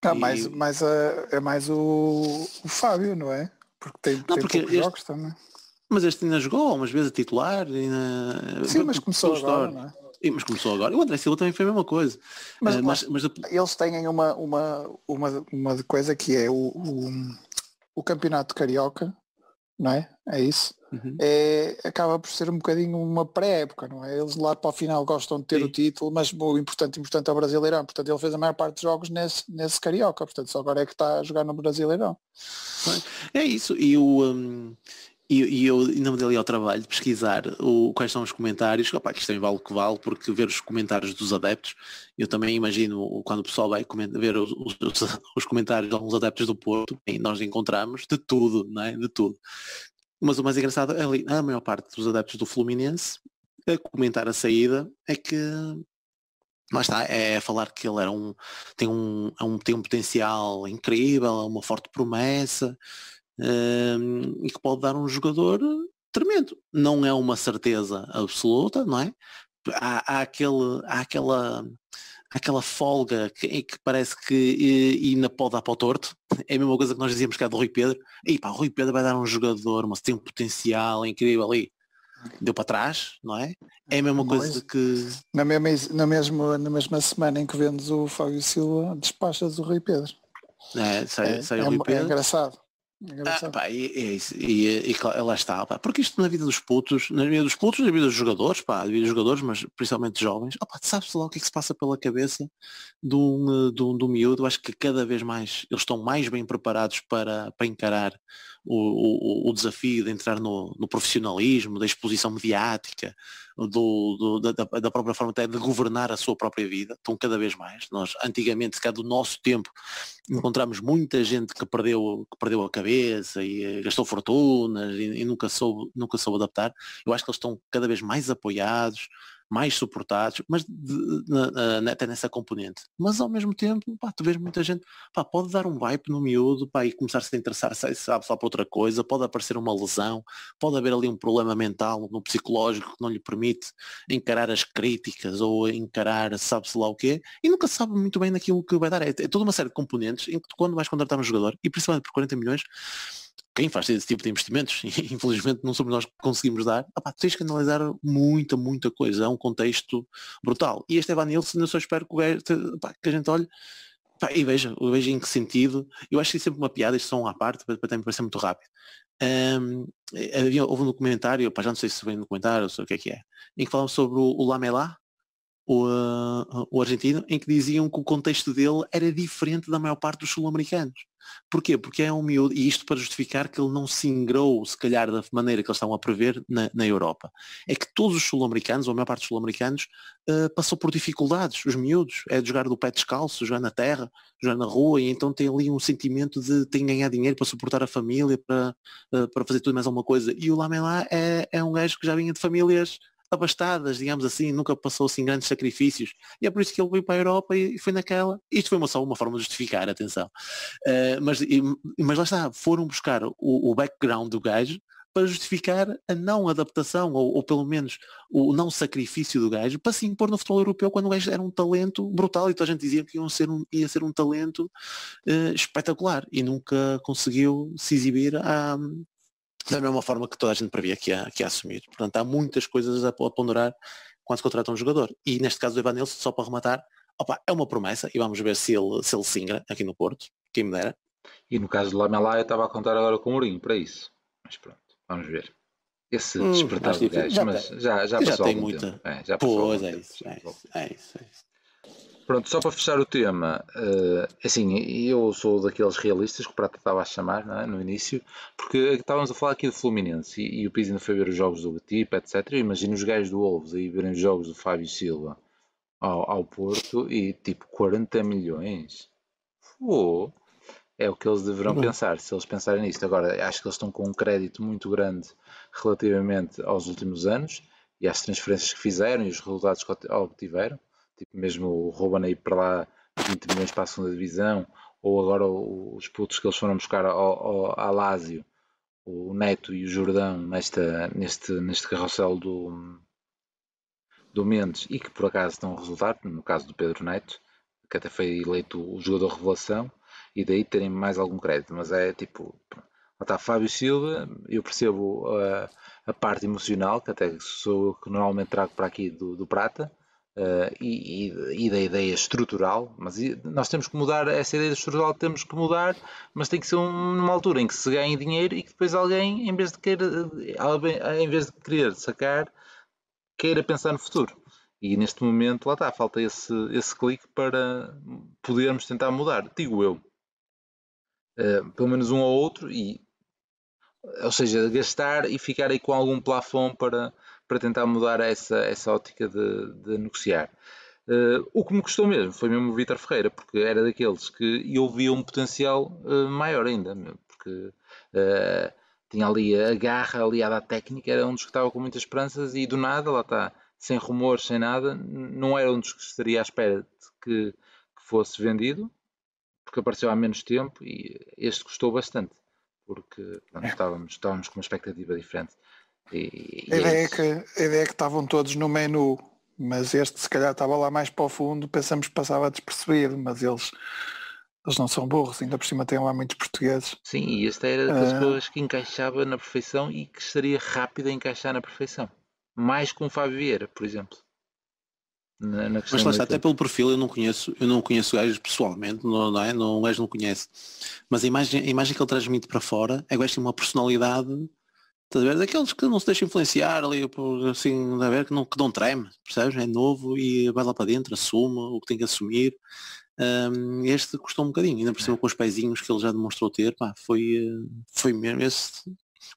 Speaker 1: Tá, e... mas,
Speaker 3: mas é, ah, é mais o, o, Fábio, não é? Porque tem, não, tem porque este, jogos também.
Speaker 1: Mas este ainda jogou umas vezes a titular. Sim, mas começou agora, não é? Mas começou agora. O André Silva também foi a mesma coisa. Mas, ah, mas, mas, mas... eles têm uma, uma, uma, uma coisa que é o, o,
Speaker 3: o campeonato carioca, não é? É isso. Uhum. É, acaba por ser um bocadinho uma pré-época, não é? Eles lá para o final gostam de ter Sim. o título, mas o importante, importante é o Brasileirão. Portanto, ele fez a maior parte dos jogos nesse, nesse Carioca. Portanto, só agora é que está a jogar no Brasileirão.
Speaker 1: É isso. E o, um, e, e, eu ainda me dei ali ao trabalho de pesquisar o, quais são os comentários, opa, que isto também vale o que vale, porque ver os comentários dos adeptos, eu também imagino quando o pessoal vai ver os, os, os comentários de alguns adeptos do Porto, bem, nós encontramos de tudo, não é? De tudo. Mas o mais engraçado é ali, a maior parte dos adeptos do Fluminense a comentar a saída é que lá está, é falar que ele era um tem um, é um, tem um potencial incrível, é uma forte promessa, e que pode dar um jogador eh, tremendo. Não é uma certeza absoluta, não é? Há, há aquele, há aquela aquela folga que, que parece que e, eh, e, ainda pode dar para o torto. É a mesma coisa que nós dizíamos que é do Rui Pedro. E pá, o Rui Pedro vai dar um jogador, mas tem um potencial incrível ali. Uhum. Deu para trás, não é? É a uhum. mesma coisa que.
Speaker 3: Na mesma, na, mesma, na mesma semana em que vendes o Fábio Silva, despachas o Rui Pedro.
Speaker 1: É, sai, é, sai o é Rui é Pedro. É engraçado. Ah, pá, e, e, é e, e, lá está, pá. porque isto na vida dos putos, na vida dos putos, na vida dos jogadores, pá, na vida dos jogadores, mas principalmente jovens, sabe sabes lá o que é que se passa pela cabeça de um, eh, miúdo, acho que cada vez mais eles estão mais bem preparados para, para encarar o, o, o desafio de entrar no, no profissionalismo, da exposição mediática, do, do, da, da, própria forma até de governar a sua própria vida, estão cada vez mais. Nós, antigamente, se calhar do nosso tempo, encontramos muita gente que perdeu, que perdeu a cabeça e eh, gastou fortunas e, e nunca, soube, nunca soube adaptar. Eu acho que eles estão cada vez mais apoiados, mais suportados, mas de, na, na, até nessa componente. Mas ao mesmo tempo, pá, tu vês muita gente, pá, pode dar um wipe no miúdo pá, e começar-se a interessar, sabe, só para outra coisa, pode aparecer uma lesão, pode haver ali um problema mental, no um psicológico que não lhe permite encarar as críticas ou encarar sabe-se lá o quê, e nunca sabe muito bem naquilo que vai dar. É, é toda uma série de componentes em que tu, quando vais contratar um jogador, e principalmente por 40 milhões, quem faz esse tipo de investimentos, infelizmente não somos nós que conseguimos dar, opá, tens que analisar muita, muita coisa, é um contexto brutal. E este é Evan Nilsson, eu só espero que, gajo, que a gente olhe e veja, veja em que sentido. Eu acho que é sempre uma piada, isto só um à parte, para, para também parecer muito rápido. Um, havia, houve um documentário, opá, já não sei se foi um documentário ou sei o que é que é, em que falavam sobre o, o Lamelá, o, uh, o argentino, em que diziam que o contexto dele era diferente da maior parte dos sul-americanos. Porquê? Porque é um miúdo, e isto para justificar que ele não se ingrou, se calhar, da maneira que eles estavam a prever na, na Europa. É que todos os sul-americanos, ou a maior parte dos sul-americanos, uh, passou por dificuldades, os miúdos, é de jogar do pé descalço, jogar na terra, jogar na rua, e então tem ali um sentimento de tem que ganhar dinheiro para suportar a família, para, uh, para fazer tudo mais alguma coisa. E o Lamela é, é um gajo que já vinha de famílias abastadas, digamos assim, nunca passou sem assim, grandes sacrifícios. E é por isso que ele veio para a Europa e, foi naquela. Isto foi uma, só uma forma de justificar, atenção. Uh, mas, e, mas lá está, foram buscar o, o background do gajo para justificar a não adaptação ou, ou, pelo menos o não sacrifício do gajo para se impor no futebol europeu quando o gajo era um talento brutal e toda a gente dizia que ser um, ia ser um talento uh, espetacular e nunca conseguiu se exibir à, da mesma é forma que toda a gente previa que ia, que ia assumir. Portanto, há muitas coisas a, a ponderar quando se contrata um jogador. E neste caso do Evanilson, só para rematar,
Speaker 2: opa, é uma promessa e vamos ver se ele, se ele singra aqui no Porto, quem me dera. E no caso de Lamelá, eu estava a contar agora com o Mourinho para isso. Mas pronto, vamos ver. Esse hum, despertar do gajo, mas já, já, já, já tem muita. É, já pois é isso,
Speaker 1: é é isso, é isso.
Speaker 2: Pronto, só para fechar o tema, eh, assim, eu sou daqueles realistas que o Prata estava a chamar é? no início, porque estávamos a falar aqui do Fluminense e, e o Pizzi ainda foi ver os jogos do Betipa, etc. Eu imagino os gajos do Wolves aí verem os jogos do Fábio Silva ao, ao Porto e tipo 40 milhões. Pô, é o que eles deverão uhum. pensar, se eles pensarem nisto. Agora, acho que eles estão com um crédito muito grande relativamente aos últimos anos e às transferências que fizeram e os resultados que obtiveram tipo mesmo o Ruben aí para lá 20 milhões para a segunda divisão, ou agora os putos que eles foram buscar ao, ao, Lásio, o Neto e o Jordão nesta, neste, neste carrossel do, do Mendes e que por acaso estão a resultar, no caso do Pedro Neto, que até foi eleito o jogador revelação, e daí terem mais algum crédito, mas é tipo está Fábio Silva, eu percebo uh, a parte emocional, que até sou eu que normalmente trago para aqui do, do Prata, Uh, e, e, da ideia estrutural, mas nós temos que mudar essa ideia estrutural, temos que mudar, mas tem que ser numa altura em que se ganha dinheiro e que depois alguém, em vez de querer, em vez de querer sacar, queira pensar no futuro. E neste momento, lá está, falta esse, esse clique para podermos tentar mudar, digo eu. Uh, pelo menos um ou outro, e, ou seja, gastar e ficar aí com algum plafond para, para tentar mudar essa, essa ótica de, de negociar. Uh, o que me custou mesmo foi mesmo o Vítor Ferreira, porque era daqueles que eu via um potencial uh, maior ainda, mesmo, porque uh, tinha ali a garra aliada à técnica, era um dos que estava com muitas esperanças e do nada, lá está, sem rumores, sem nada, não era um dos que estaria à espera de que, que fosse vendido, porque apareceu há menos tempo e este custou bastante, porque pronto, é. estávamos, estávamos com uma expectativa diferente. E, a, é ideia é
Speaker 3: que, a ideia é que estavam todos no menu, mas este se calhar estava lá mais para o fundo, pensamos que passava despercebido, mas eles, eles não são burros, ainda por cima têm lá muitos portugueses.
Speaker 2: Sim, e esta era das uh... Ah. coisas que encaixava na perfeição e que estaria rápido a encaixar na perfeição. Mais com o Fábio Vieira, por exemplo.
Speaker 1: Na, na mas lá está, até pelo perfil eu não conheço, eu não conheço o gajo pessoalmente, não, não é? Não, o gajo não conhece. Mas a imagem, a imagem que ele transmite para fora é o gajo tem uma personalidade Estás a Daqueles que não se deixam influenciar ali por assim, a ver, que não, que não treme, percebes? É novo e vai lá para dentro, assume o que tem que assumir. Um, este custou um bocadinho, ainda por cima é. com os pezinhos que ele já demonstrou ter, pá, foi, eh, foi mesmo esse.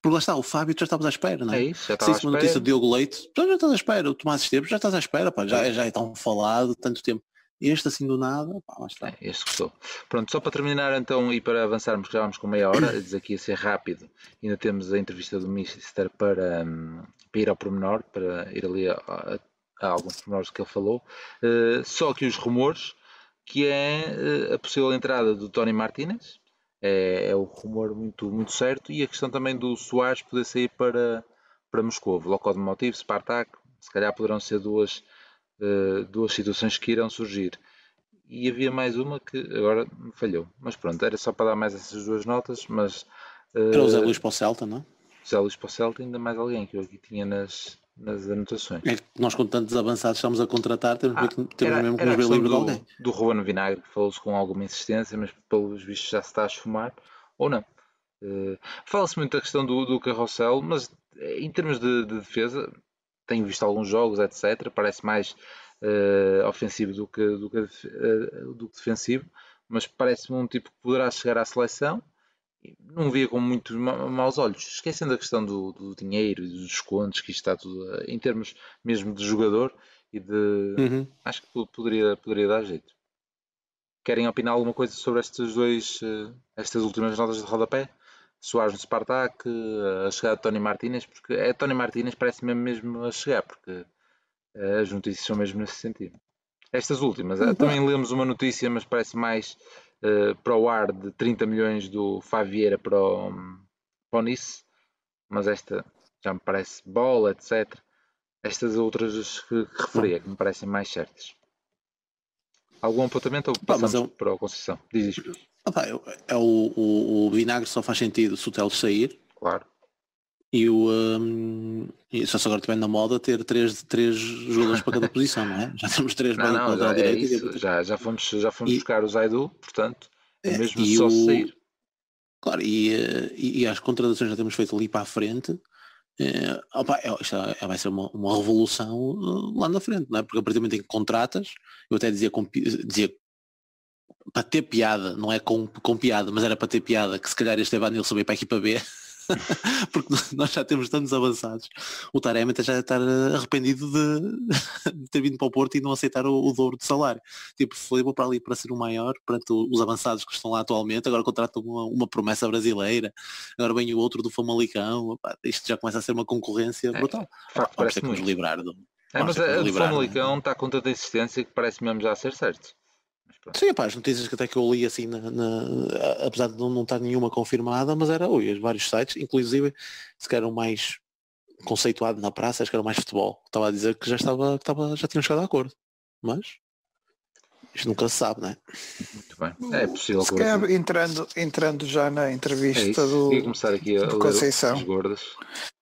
Speaker 1: Porque lá está, o Fábio já estavas à espera, não é? é isso, já estava uma notícia do Diogo Leite, já, já estás à espera, o Tomás Esteves já estás à espera, pá, já, é. já é tão falado tanto tempo. Este assim do nada, pá,
Speaker 2: É, este gostou. Pronto, só para terminar então e para avançarmos, que já vamos com meia hora, diz aqui a ser rápido, ainda temos a entrevista do Mister para, hum, para ir ao pormenor, para ir ali a, a alguns pormenores que ele falou. Uh, só que os rumores, que é eh, a possível entrada do Tony Martinez, é, é rumor muito, muito certo, e a questão também do Soares poder sair para, para Moscou, Locomotiv, Spartak, se calhar poderão ser duas uh, duas situações que irão surgir. E havia mais uma que agora me falhou. Mas pronto, era só para dar mais essas duas notas, mas... Uh, para o Zé Luís para o Celta, não é? Zé Luís para o Celta, ainda mais alguém que eu aqui tinha nas, nas anotações. É que
Speaker 1: nós com tantos avançados
Speaker 2: estamos a contratar, temos, ah, que, temos era, mesmo que nos ver livre de alguém. Do Ruano Vinagre, que falou-se com alguma insistência, mas pelos vistos já se está a esfumar, ou não. Uh, Fala-se muito da questão do, do carrossel, mas em termos de, de defesa, tenho visto alguns jogos, etc. Parece mais uh, ofensivo do que, do que, uh, do que defensivo, mas parece-me um tipo que poderá chegar à seleção. Não via com muito ma maus olhos, esquecendo a questão do, do, dinheiro e dos descontos, que isto está tudo eh, em termos mesmo de jogador e de. Uhum. Acho que poderia, poderia dar jeito. Querem opinar alguma coisa sobre estes dois, uh, estas últimas notas de rodapé? Soares do Spartak, eh, a chegada de Tony Martínez, porque é Tony Martínez parece mesmo mesmo a chegar, porque eh, as notícias são mesmo nesse sentido. Estas últimas, uhum. também lemos uma notícia, mas parece mais uh, para o ar de 30 milhões do Faviera para o, para o Nice, mas esta já me parece bola, etc. Estas outras que referia, que me parecem mais certas. Algum apontamento ou passamos ah, eu... para o Conceição? Diz isto é o, o, o, vinagre
Speaker 1: só faz sentido se o Telo sair. Claro. E o. Um, só se agora estiver
Speaker 2: na moda ter três, três jogadores para cada posição, não é? Já temos três não, não, para o é já, já fomos, já fomos e, buscar o Zaidu, portanto, é mesmo e só o, sair. Claro,
Speaker 1: e, eh, e, e as contratações já temos feito ali para a frente. É, opa, é, isto é, vai ser uma, uma, revolução eh, lá na frente, não é? Porque a partir do momento em que contratas, eu até dizia, dizia para ter piada, não é com, com piada, mas era para ter piada, que se calhar este Nilsson veio para a equipa B, porque nós já temos tantos avançados. O Taremi já deve estar eh, arrependido de, de, ter vindo para o Porto e não aceitar o, o dobro de salário. Tipo, foi para ali para ser o maior perante os avançados que estão lá atualmente, agora contratam uma, uma, promessa brasileira, agora vem o outro do Famalicão, Opa, isto já começa a ser uma concorrência é, brutal. Vamos ter que nos livrar
Speaker 2: do. É, mas o do Famalicão está com tanta existência que parece mesmo já ser certo.
Speaker 1: Sim, pá, as notícias que até que eu li assim, na, na, apesar de não, não estar nenhuma confirmada, mas era ui, vários sites, inclusive se calhar mais conceituado na praça, acho que era mais futebol. Estava a dizer que já estava, que estava já tinham chegado a acordo. Mas
Speaker 2: isto nunca se sabe, não é? Muito bem. É possível. Se calhar,
Speaker 3: entrando, entrando já na entrevista é do,
Speaker 2: começar aqui a do Conceição. Gordas.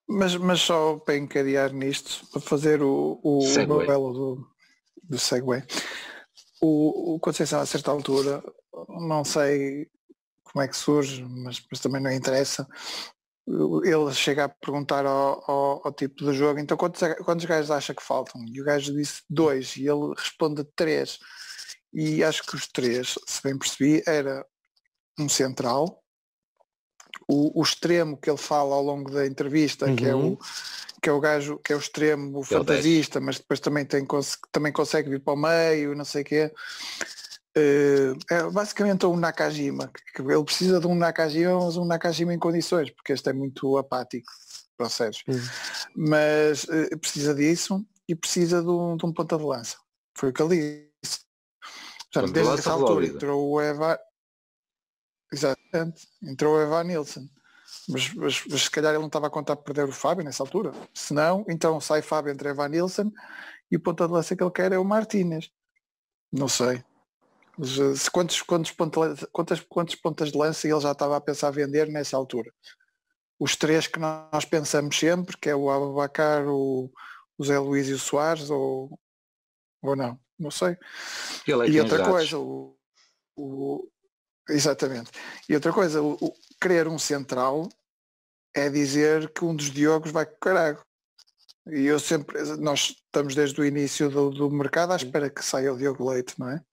Speaker 3: Mas, mas só para encadear nisto, para fazer o, o, o do, do segue. O, o Conceição, a certa altura, não sei como é que surge, mas, mas também não interessa, ele chega a perguntar ao, ao, ao, tipo do jogo, então quantos, quantos gajos acha que faltam? E o gajo disse dois e ele responde três. E acho que os três, se bem percebi, era um central, o, o extremo que ele fala ao longo da entrevista, uhum. que é o uhum. que é o gajo, que é o extremo, o é fantasista, mas depois também, tem, também consegue vir para o meio, não sei o quê. Uh, é basicamente um Nakajima. Que ele precisa de um Nakajima, mas um Nakajima em condições, porque este é muito apático, percebes? Uhum. Mas uh, precisa disso e precisa de um, de um ponta de lança. Foi o que ele disse.
Speaker 2: Portanto, desde essa altura entrou
Speaker 3: o Eva, Exatamente. Entrou o Evan Nilsson. Mas, mas, mas, se calhar ele não estava a contar perder o Fábio nessa altura. Se não, então sai Fábio entre Evan Nilsson e o ponta de lança que ele quer é o Martínez. Não sei. Mas, eh, quantos, quantos, pontos quantas, quantos pontas de lança ele já estava a pensar vender nessa altura? Os três que nós pensamos sempre, que é o Abacar, o, o Zé Luís e o Soares, ou, ou não, não sei.
Speaker 2: É e outra coisa,
Speaker 3: o, Exatamente. E outra coisa, o, o querer um central é dizer que um dos Diogos vai com Carago. E eu sempre, nós estamos desde o início do, do mercado à espera que saia o Diogo Leite, não é?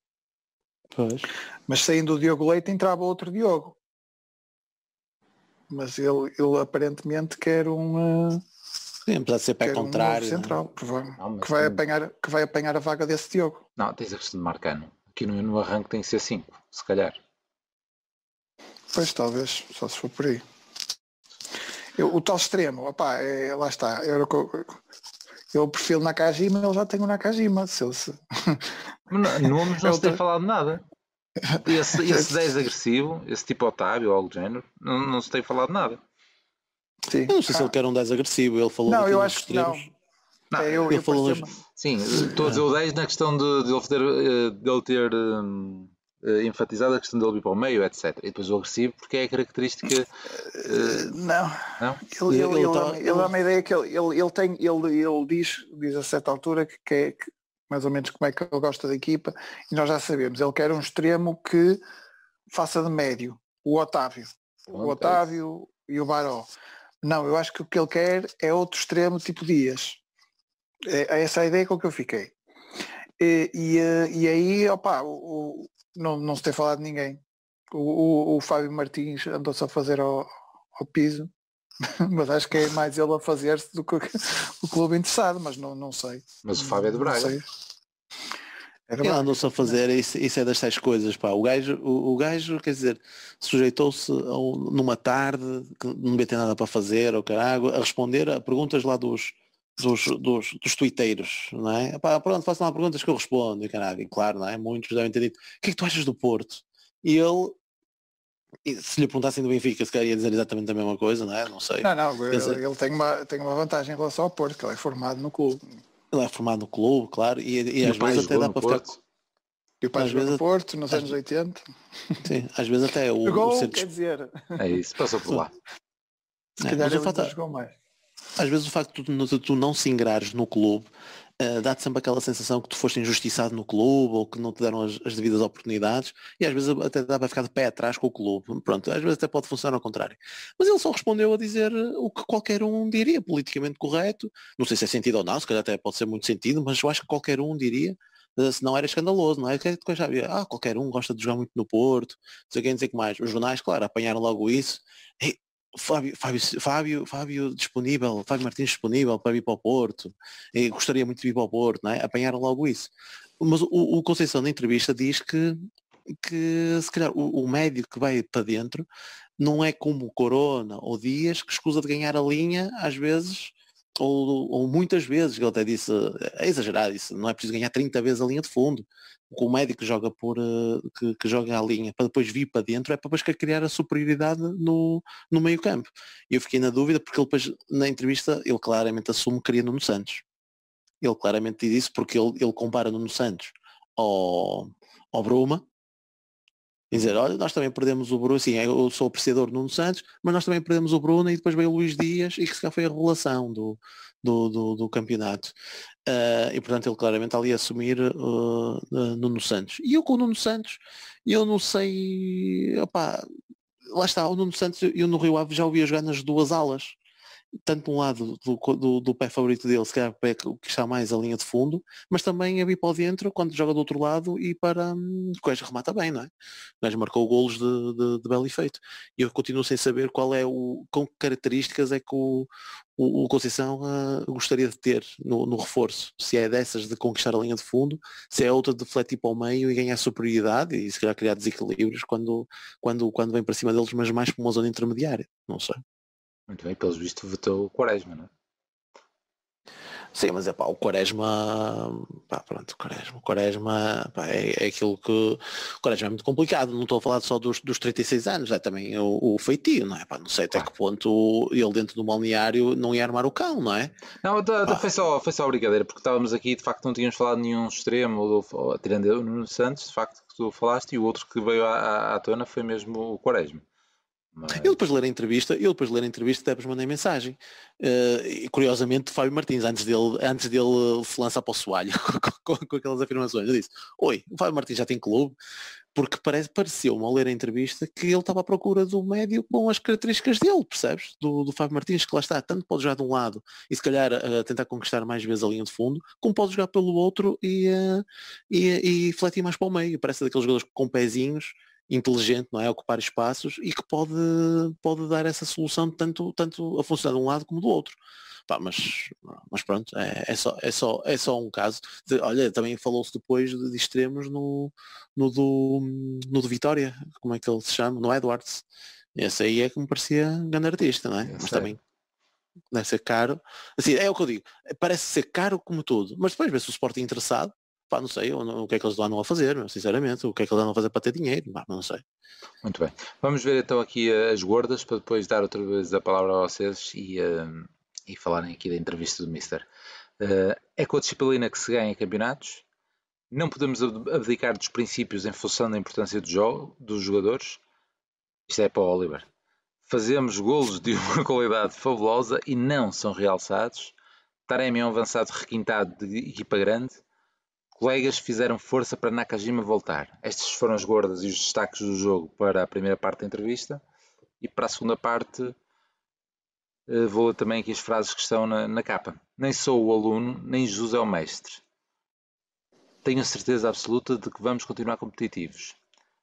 Speaker 3: Pois. Mas saindo o Diogo Leite entrava outro Diogo. Mas ele, ele aparentemente quer um. Eh,
Speaker 2: Sim, apesar de ser pé contrário. Um é? central,
Speaker 3: né? que, vai apanhar, que vai apanhar a vaga desse Diogo.
Speaker 2: Não, tens a questão de Marcano. Aqui no, no arranque tem que ser 5, se calhar. Pois talvez, só se for
Speaker 3: por aí. Eu, o tal extremo, opá, é, lá está. Eu, eu, eu prefiro Nakajima, eu já tenho Nakajima. Se eu, se...
Speaker 2: não, vamos não é ter falado nada. Esse, esse 10 agressivo, esse tipo Otávio ou algo do género, não, não se tem falado nada. Sim. Eu não sei ah. se ele ah. quer um 10 agressivo, ele falou Não, eu acho que não. É, não, é, eu, eu Sim, eh, estou a dizer ah. o 10 na questão de, de ele ter, eh, de ele ter um, uh, eh, enfatizado a questão dele vir para o meio, etc. E depois o agressivo, porque é a característica. Uh, não. não. Ele, ele, ele, tá... ele, dá é uma
Speaker 3: ideia que ele, ele, ele, tem, ele, ele diz, diz a certa altura que, quer é, que mais ou menos como é que ele gosta da equipa, e nós já sabemos, ele quer um extremo que faça de médio, o Otávio. O, o é Otávio e o Baró. Não, eu acho que o que ele quer é outro extremo tipo Dias. É, é essa a ideia com que eu fiquei. E, e, eh, e aí, opa, o, não, não se tem falado de ninguém. O, o, o Fábio Martins andou-se a fazer ao, ao piso, mas acho que é mais ele a fazer-se do que o clube interessado, mas não, não sei.
Speaker 1: Mas o Fábio é de Braga. É ele andou-se a fazer, é isso, isso é das tais coisas, pá. O gajo, o, o gajo quer dizer, sujeitou-se numa tarde, que não devia ter nada para fazer, ou caralho, a responder a perguntas lá dos, dos, dos, dos tuiteiros, não é? Pá, pronto, façam lá perguntas que eu respondo, e caralho, claro, não é? Muitos devem ter dito, o que é que tu achas do Porto? E ele, se lhe perguntassem do Benfica, se calhar ia dizer exatamente a mesma coisa, não é? Não sei. Não, não, ele, dizer...
Speaker 3: ele, tem, uma, tem uma vantagem em relação ao Porto, que ele é formado
Speaker 1: no clube. Ele é formado no clube, claro, e, e às vezes até dá para Porto. ficar... E o pai às vezes... Porto, nos anos 80. Sim, às vezes até o... Gol o quer
Speaker 3: dizer... É
Speaker 1: isso, passou por lá. Se é, calhar ele falta... jogou mais. Às vezes o facto de tu não se ingrares no clube uh, dá-te sempre aquela sensação que tu foste injustiçado no clube ou que não te deram as, as, devidas oportunidades e às vezes até dá para ficar de pé atrás com o clube. Pronto, às vezes até pode funcionar ao contrário. Mas ele só respondeu a dizer eh, o que qualquer um diria, politicamente correto. Não sei se é sentido ou não, se calhar até pode ser muito sentido, mas eu acho que qualquer um diria eh, se não era escandaloso, não é? Que é já havia, ah, qualquer um gosta de jogar muito no Porto, não sei quem dizer que mais. Os jornais, claro, apanharam logo isso. E Fábio, Fábio, Fábio, Fábio disponível, Fábio Martins disponível para vir para o Porto, e gostaria muito de vir para o Porto, não é? Apanhar logo isso. Mas o, o Conceição na entrevista diz que, que se calhar o, o médio que vai para dentro não é como o Corona ou Dias que escusa de ganhar a linha às vezes ou, ou muitas vezes, ele até disse, é exagerado, disse, não é preciso ganhar 30 vezes a linha de fundo, com o médico que joga, por, eh, que, que, joga a linha para depois vir para dentro, é para depois criar a superioridade no, no meio campo. E eu fiquei na dúvida porque ele depois, na entrevista, ele claramente assume que queria Nuno Santos. Ele claramente diz isso porque ele, ele compara Nuno Santos ao, ao Bruma, e dizer, olha, nós também perdemos o Bruno, sim, eu sou apreciador de Nuno Santos, mas nós também perdemos o Bruno e depois veio o Luís Dias e que se calhar foi a relação do, do, do, do campeonato. Uh, e portanto ele claramente ali assumir uh, uh, Nuno Santos. E eu com o Nuno Santos, eu não sei, opá, lá está, o Nuno Santos e eu no Rio Ave já o via jogar nas duas alas tanto um lado do, do, do, pé favorito dele, se calhar o pé que está mais a linha de fundo, mas também a bipó dentro quando joga do outro lado e para hum, o remata bem, não é? Mas marcou golos de, de, de belo efeito. E eu continuo sem saber qual é o, com que características é que o, o, o Conceição uh, gostaria de ter no, no, reforço. Se é dessas de conquistar a linha de fundo, se é outra de fletir para o meio e ganhar superioridade e se calhar criar desequilíbrios quando, quando, quando vem para cima deles, mas mais para uma zona intermediária. Não sei. Muito bem, pelos vistos votou o Quaresma, não é? Sim, mas é pá, o Quaresma, pá, pronto, o Quaresma, o Quaresma pá, é, é, aquilo que, o Quaresma é muito complicado, não estou a falar só dos, dos 36 anos, é também o, o feitio, não é? Pá, não sei até que ponto
Speaker 2: ele dentro do balneário não ia armar o cão, não é? Não, até, então, então foi, só, foi só brincadeira, porque estávamos aqui de facto não tínhamos falado nenhum extremo, tirando o Santos, de facto que tu falaste, e o outro que veio à, à, à tona foi mesmo o Quaresma. Mas... Eu depois de ler a
Speaker 1: entrevista, eu depois de ler a entrevista até vos mandei mensagem. Uh, e curiosamente, Fábio Martins, antes dele, antes dele se lançar para o soalho com, com, com, aquelas afirmações, eu disse, oi, o Fábio Martins já tem clube, porque parece, pareceu-me ao ler a entrevista que ele estava à procura do médio com as características dele, percebes? Do, do Fábio Martins, que lá está, tanto pode jogar de um lado e se calhar uh, tentar conquistar mais vezes a linha de fundo, como pode jogar pelo outro e, uh, e, e fletir mais para o meio. Parece daqueles jogadores com pezinhos inteligente, não é? Ocupar espaços e que pode, pode dar essa solução tanto, tanto a funcionar de um lado como do outro. Pá, mas, mas pronto, é, é, só, é, só, é só um caso. De, olha, também falou-se depois de, de, extremos no, no, do, no do Vitória, como é que ele se chama? No Edwards. Esse aí é que me parecia um grande artista, não é? Eu mas sei. também deve ser caro. Assim, é o que eu digo, parece ser caro como tudo, mas depois vê-se o é interessado, Pá, não sei o que é que eles lá não vão fazer, sinceramente, o que é que eles lá não vão fazer para ter dinheiro, pá, não sei.
Speaker 2: Muito bem. Vamos ver então aqui eh, as gordas para depois dar outra vez a palavra a vocês e, uh, e falarem aqui da entrevista do Mister. Uh, é com a disciplina que se ganha campeonatos, não podemos abdicar dos princípios em função da importância do jogo, dos jogadores. Isto é para o Oliver. Fazemos golos de uma qualidade fabulosa e não são realçados. Taremi é um avançado requintado de equipa grande colegas fizeram força para Nakajima voltar. Estes foram as gordas e os destaques do jogo para a primeira parte da entrevista. E para a segunda parte, eh, vou ler também aqui as frases que estão na, na capa. Nem sou o aluno, nem Jesus é o mestre. Tenho a certeza absoluta de que vamos continuar competitivos.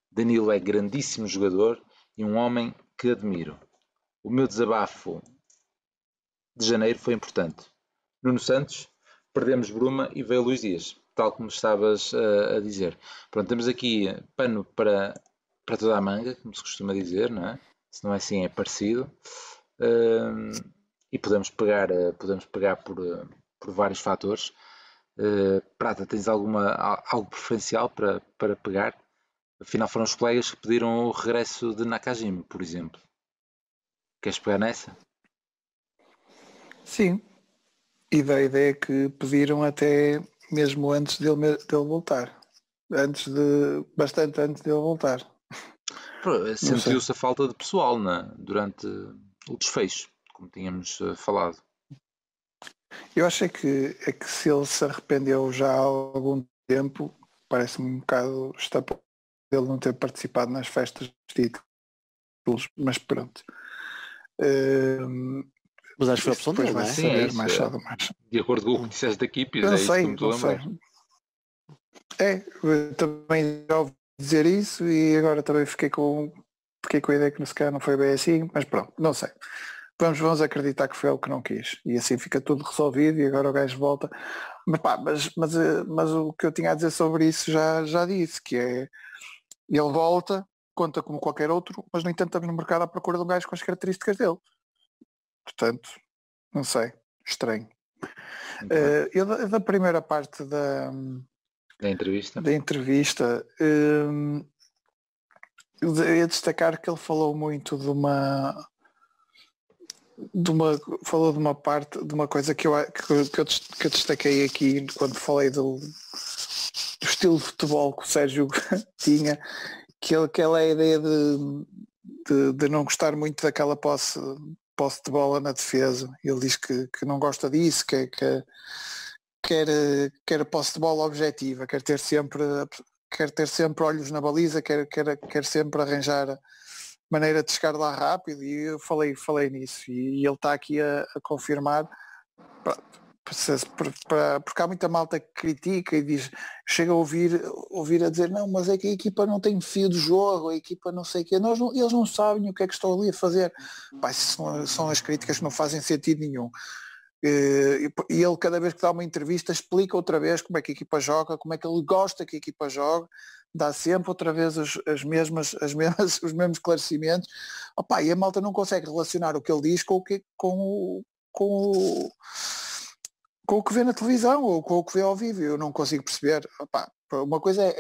Speaker 2: Danilo é grandíssimo jogador e um homem que admiro. O meu desabafo de janeiro foi importante. Nuno Santos, perdemos Bruma e veio Luís Dias tal como estavas uh, a dizer. Pronto, temos aqui pano para, para toda a manga, como se costuma dizer, não é? Se não é assim, é parecido. Eh, e podemos pegar, uh, podemos pegar por, por vários fatores. Prata, tens alguma, algo preferencial para, para pegar? Afinal, foram os colegas que pediram o regresso de Nakajima, por exemplo. Queres pegar nessa? Sim. E da ideia
Speaker 3: que pediram até mesmo antes dele, dele voltar. Antes de. Bastante antes dele voltar.
Speaker 2: Sentiu-se a falta de pessoal é? durante o desfecho, como tínhamos eh, falado.
Speaker 3: Eu achei é que, é que se ele se arrependeu já há algum tempo, parece-me um bocado estapado ele não ter participado nas festas de títulos, mas pronto.
Speaker 2: Uh, mas acho que foi a opção dele, não é? Sim, é, é. De acordo com o que disseste da equipe, não é sei, não sei.
Speaker 3: É, também já ouvi dizer isso e agora também fiquei com, fiquei com a ideia que se calhar não foi bem assim, mas pronto, não sei. Vamos, vamos acreditar que foi ele que não quis. E assim fica tudo resolvido e agora o gajo volta. Mas, pá, mas, mas, eh, mas o que eu tinha a dizer sobre isso já, já disse, que é ele volta, conta como qualquer outro, mas no entanto estamos no mercado à procura de um gajo com as características dele. Portanto, não sei, estranho. uh, eu da, da, primeira parte da,
Speaker 2: da entrevista, da
Speaker 3: entrevista um, ehm, eu ia destacar que ele falou muito de uma de uma, falou de uma parte, de uma coisa que eu, que, eu, que eu destaquei aqui quando falei do, do, estilo de futebol que o Sérgio tinha, que ele, que é a ideia de, de, de, não gostar muito daquela posse posse de bola na defesa. Ele diz que, que não gosta disso, que, é, que é, quer, quer a posse de bola objetiva, quer ter sempre, quer ter sempre olhos na baliza, quer, quer, quer sempre arranjar maneira de chegar lá rápido e eu falei, falei nisso e, ele está aqui a, a confirmar porque há muita malta que critica e diz, chega a ouvir, ouvir a dizer, não, mas é que a equipa não tem fio de jogo, a equipa não sei o quê, Nós não, eles não sabem o que é que estão ali a fazer. Pai, são, são as críticas que não fazem sentido nenhum. Eh, e ele cada vez que dá uma entrevista explica outra vez como é que a equipa joga, como é que ele gosta que a equipa joga, dá sempre outra vez as, as mesmas, as mesmas, os mesmos esclarecimentos. Opa, e a malta não consegue relacionar o que ele diz com o que com o, com o com o que vê na televisão ou com o que vê ao vivo. Eu não consigo perceber. Opa, uma coisa é,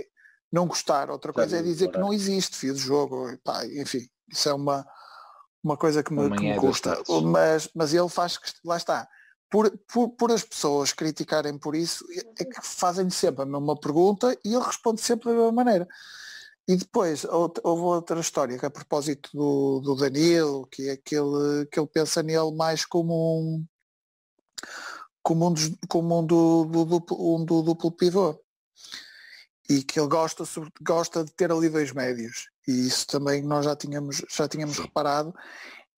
Speaker 3: é não gostar, outra coisa é dizer que não existe fio de jogo. Opa, enfim, isso é uma, uma coisa que me, que me é custa. mas, mas ele faz que lá está. Por, por, por, as pessoas criticarem por isso, é, é que fazem-lhe sempre a mesma pergunta e ele responde sempre da mesma maneira. E depois houve outra história que a propósito do, do Danilo, que é que ele, que ele pensa nele mais como um, como um, dos, como um, do, do, duplo, um do duplo pivô. E que ele gosta, sobre, gosta de ter ali dois médios. E isso também nós já tínhamos, já tínhamos reparado.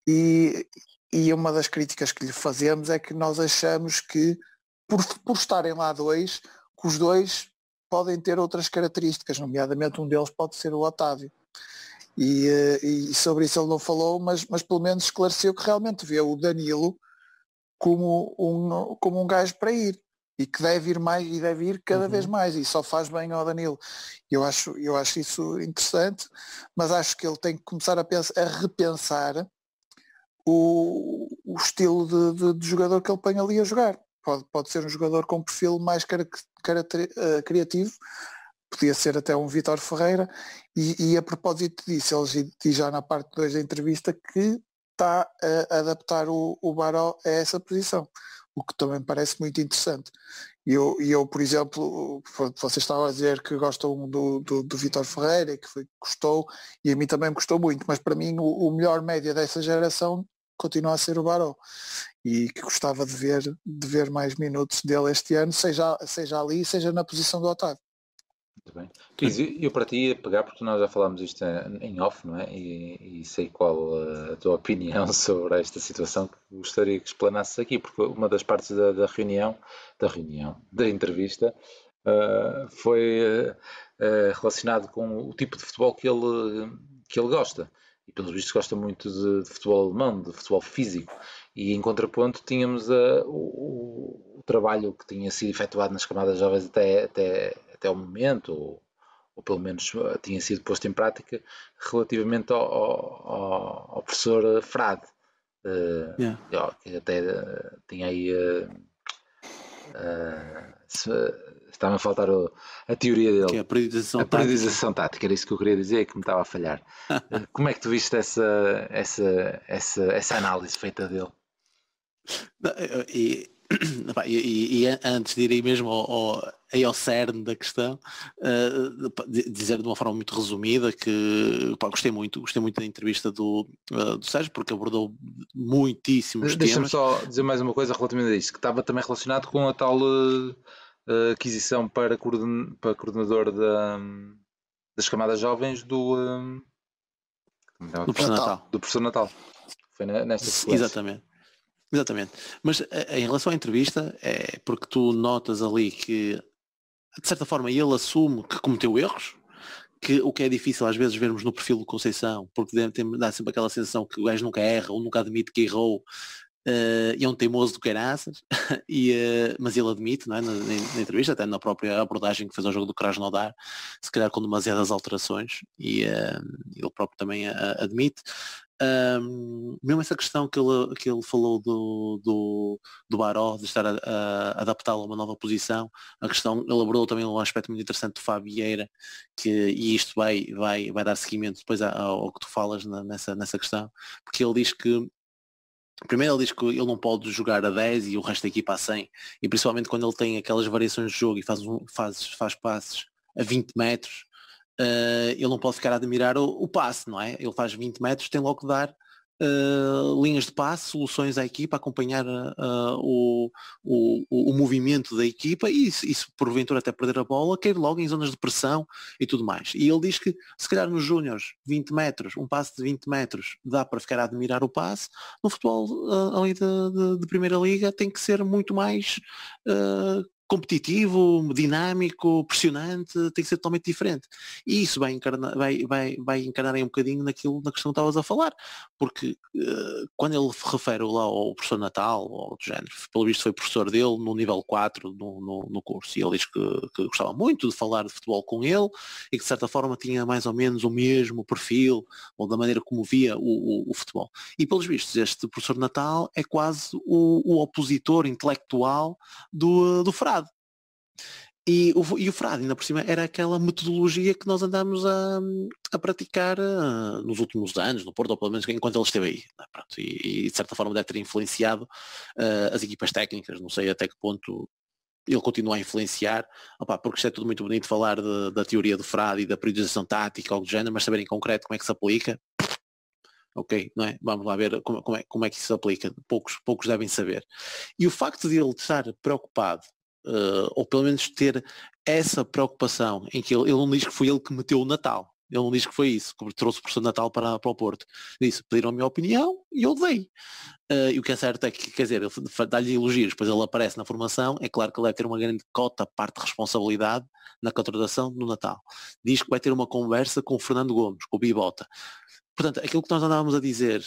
Speaker 3: E, e uma das críticas que lhe fazemos é que nós achamos que, por, por estarem lá dois, que os dois podem ter outras características, nomeadamente um deles pode ser o Otávio. E, eh, e sobre isso ele não falou, mas, mas pelo menos esclareceu que realmente vê o Danilo como um, como um gajo para ir e que deve ir mais e deve ir cada uhum. vez mais e só faz bem ao Danilo. Eu acho, eu acho isso interessante, mas acho que ele tem que começar a, pensar, a repensar o, o estilo de, de, de, jogador que ele põe ali a jogar. Pode, pode ser um jogador com um perfil mais car car uh, eh, criativo, podia ser até um Vitor Ferreira, e, e, a propósito disso, ele diz já na parte 2 da entrevista que está a adaptar o, o Baró a essa posição, o que também parece muito interessante. E eu, eu, por exemplo, você estava a dizer que gostam do, do, do Vitor Ferreira, que foi, gostou, e a mim também me gostou muito, mas para mim o, o melhor média dessa geração continua a ser o Baró e que gostava de ver, de ver mais minutos dele este ano, seja, seja ali, seja na posição do Otávio.
Speaker 2: Muito bem. eu, eu para ti ia pegar, porque nós já falámos isto eh, em off, não é? E, e, sei qual eh, a tua opinião sobre esta situação que gostaria que explanasses aqui, porque uma das partes da, da reunião, da reunião, da entrevista, uh, foi uh, relacionado com o tipo de futebol que ele, que ele gosta. E pelos vistos gosta muito de, de futebol alemão, de futebol físico. E em contraponto tínhamos uh, o, o, trabalho que tinha sido efetuado nas camadas jovens até, até até o momento, ou, ou pelo menos eh, tinha sido posto em prática, relativamente ao, ao, ao professor eh, Frade, uh, yeah. que até uh, tinha aí. Uh, se, estava a faltar o, a teoria dele. Que é a periodização, a periodização tática. tática. Era isso que eu queria dizer é que me estava a falhar. Como é que tu viste essa, essa, essa, essa análise feita dele? Não, e E,
Speaker 1: e, antes de ir aí mesmo ao, ao, ao cerne da questão, uh, eh, de, dizer de uma forma muito resumida que pá, gostei muito, gostei muito da entrevista do, uh, do Sérgio, porque abordou muitíssimos Deixa-me só
Speaker 2: dizer mais uma coisa relativamente a isso, que estava também relacionado com a tal uh, aquisição para, coorden para coordenador da, das camadas jovens do... É um, do professor Natal. Do professor Natal. Foi nesta Exatamente. Exatamente. Mas eh, em relação à entrevista, é
Speaker 1: porque tu notas ali que, de certa forma, ele assume que cometeu erros, que o que é difícil às vezes vermos no perfil do Conceição, porque dá sempre aquela sensação que o gajo nunca erra ou nunca admite que errou. Uh, e é um teimoso do que e, uh, mas ele admite não é, na, na, entrevista, até na própria abordagem que fez ao jogo do Krasnodar, se calhar com demasiadas alterações, e uh, ele próprio também a admite. Um, mesmo essa questão que ele, que ele falou do, do, do Baró, de estar a, a adaptá-lo a uma nova posição, a questão elaborou também um aspecto muito interessante do Fabieira, que, e isto vai, vai, vai dar seguimento depois ao, que tu falas na, nessa, nessa questão, porque ele diz que Primeiro ele diz que ele não pode jogar a 10 e o resto da equipa a 100, e principalmente quando ele tem aquelas variações de jogo e faz, um, faz, faz passes a 20 metros, uh, eh, ele não pode ficar a admirar o, o passe, não é? Ele faz 20 metros, tem logo que dar uh, linhas de passe, soluções à equipa, acompanhar uh, o, o, o, movimento da equipa e, e se porventura até perder a bola, cair logo em zonas de pressão e tudo mais. E ele diz que se calhar nos júniores, 20 metros, um passe de 20 metros, dá para ficar a admirar o passe. No futebol uh, ali de, de, de, primeira liga tem que ser muito mais uh, competitivo, dinâmico, pressionante, tem que ser totalmente diferente. E isso vai encarnar, vai, vai, vai encarnar aí um bocadinho naquilo, na questão que estavas a falar, porque uh, quando ele refere lá ao professor Natal, ou do género, pelo visto foi professor dele no nível 4 no, no, no curso, e ele diz que, que, gostava muito de falar de futebol com ele, e que de certa forma tinha mais ou menos o mesmo perfil, ou da maneira como via o, o, o futebol. E pelos vistos, este professor Natal é quase o, o opositor intelectual do, do Frado e o, e o frade, ainda por cima, era aquela metodologia que nós andámos a, a praticar uh, nos últimos anos, no Porto, ou pelo menos enquanto ele esteve aí. Né? Pronto, e, e, de certa forma deve ter influenciado uh, as equipas técnicas, não sei até que ponto ele continua a influenciar, Opa, porque isto é tudo muito bonito falar de, da teoria do frade e da periodização tática, algo do género, mas saber em concreto como é que se aplica, ok? Não é? Vamos lá ver como, como, é, como é que isso se aplica. Poucos, poucos devem saber. E o facto de ele estar preocupado uh, ou pelo menos ter essa preocupação em que ele, ele não diz que foi ele que meteu o Natal. Ele não diz que foi isso, que trouxe o professor Natal para, para o Porto. Disse, pediram a minha opinião e eu dei. Uh, e o que é certo é que, quer dizer, ele dá-lhe elogios, pois ele aparece na formação, é claro que ele vai ter uma grande cota, parte de responsabilidade na contratação do Natal. Diz que vai ter uma conversa com o Fernando Gomes, com o Bibota. Portanto, aquilo que nós andávamos a dizer,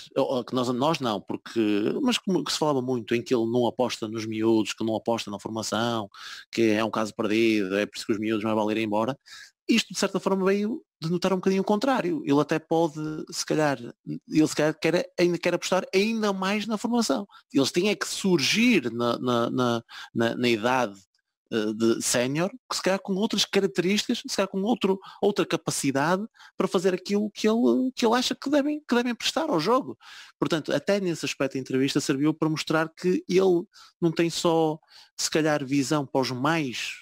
Speaker 1: que nós, nós não, porque, mas como que se falava muito em que ele não aposta nos miúdos, que não aposta na formação, que é um caso perdido, é por isso que os miúdos mais vale ir embora, isto de certa forma veio denotar um bocadinho o contrário. Ele até pode, se calhar, ele se calhar quer, ainda quer apostar ainda mais na formação. Eles têm é que surgir na, na, na, na, na idade eh, de sénior, que se calhar com outras características, se calhar com outro, outra capacidade para fazer aquilo que ele, que ele acha que devem, que devem prestar ao jogo. Portanto, até nesse aspecto a entrevista serviu para mostrar que ele não tem só, se calhar, visão para os mais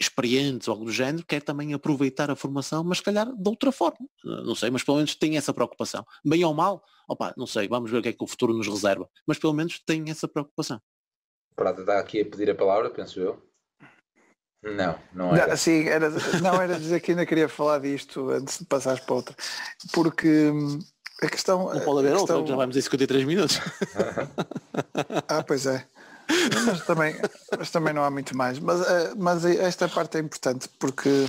Speaker 1: experientes ou algo do género, quer também aproveitar a formação, mas se calhar de outra forma. Eh, não sei, mas pelo menos tem essa preocupação. Bem ou mal, opa, não sei, vamos ver o que é que o futuro nos reserva. Mas pelo menos tem essa preocupação.
Speaker 2: Para está aqui a pedir a palavra, penso eu. Não, não era. Sim,
Speaker 3: era, não era dizer que ainda queria falar disto antes de passares para outra. Porque hum, a questão. Não pode haver questão... outra, já vamos
Speaker 1: em 53 minutos.
Speaker 3: ah, pois é. Mas também, mas também não há muito mais. Mas, eh, mas esta parte é importante porque,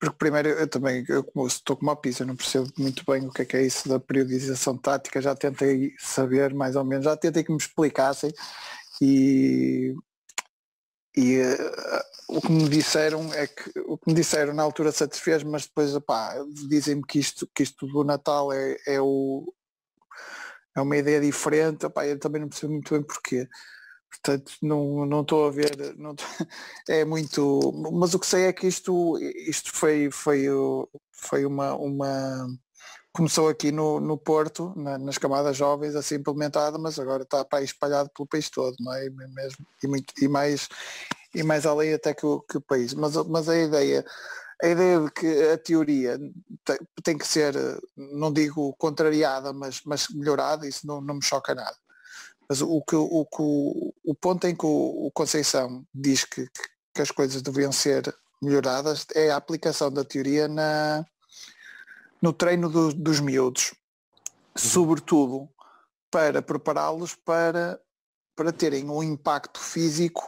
Speaker 3: porque primeiro eu também, eu como estou com uma pizza, não percebo muito bem o que é que é isso da periodização tática, já tentei saber mais ou menos, já tentei que me explicassem e e uh, o que me disseram é que o que me disseram na altura satisfez, mas depois opá, dizem-me que isto, que isto do Natal é, é, o, é uma ideia diferente, opá, eu também não percebo muito bem porquê. Portanto, não, não estou a ver, não tô, é muito. Mas o que sei é que isto, isto foi, foi, foi uma, uma, começou aqui no, no Porto, na, nas camadas jovens, a ser assim implementado, mas agora está para espalhado pelo país todo, não é? E, mesmo, e, muito, e, mais, e mais além até que o, que o país. Mas, mas a ideia, a ideia de que a teoria tem, tem que ser, não digo contrariada, mas, mas melhorada, isso não, não me choca nada. Mas o, que, o, que, o ponto em que o, o Conceição diz que, que as coisas deviam ser melhoradas é a aplicação da teoria na, no treino do, dos miúdos, uhum. sobretudo para prepará-los para, para terem um impacto físico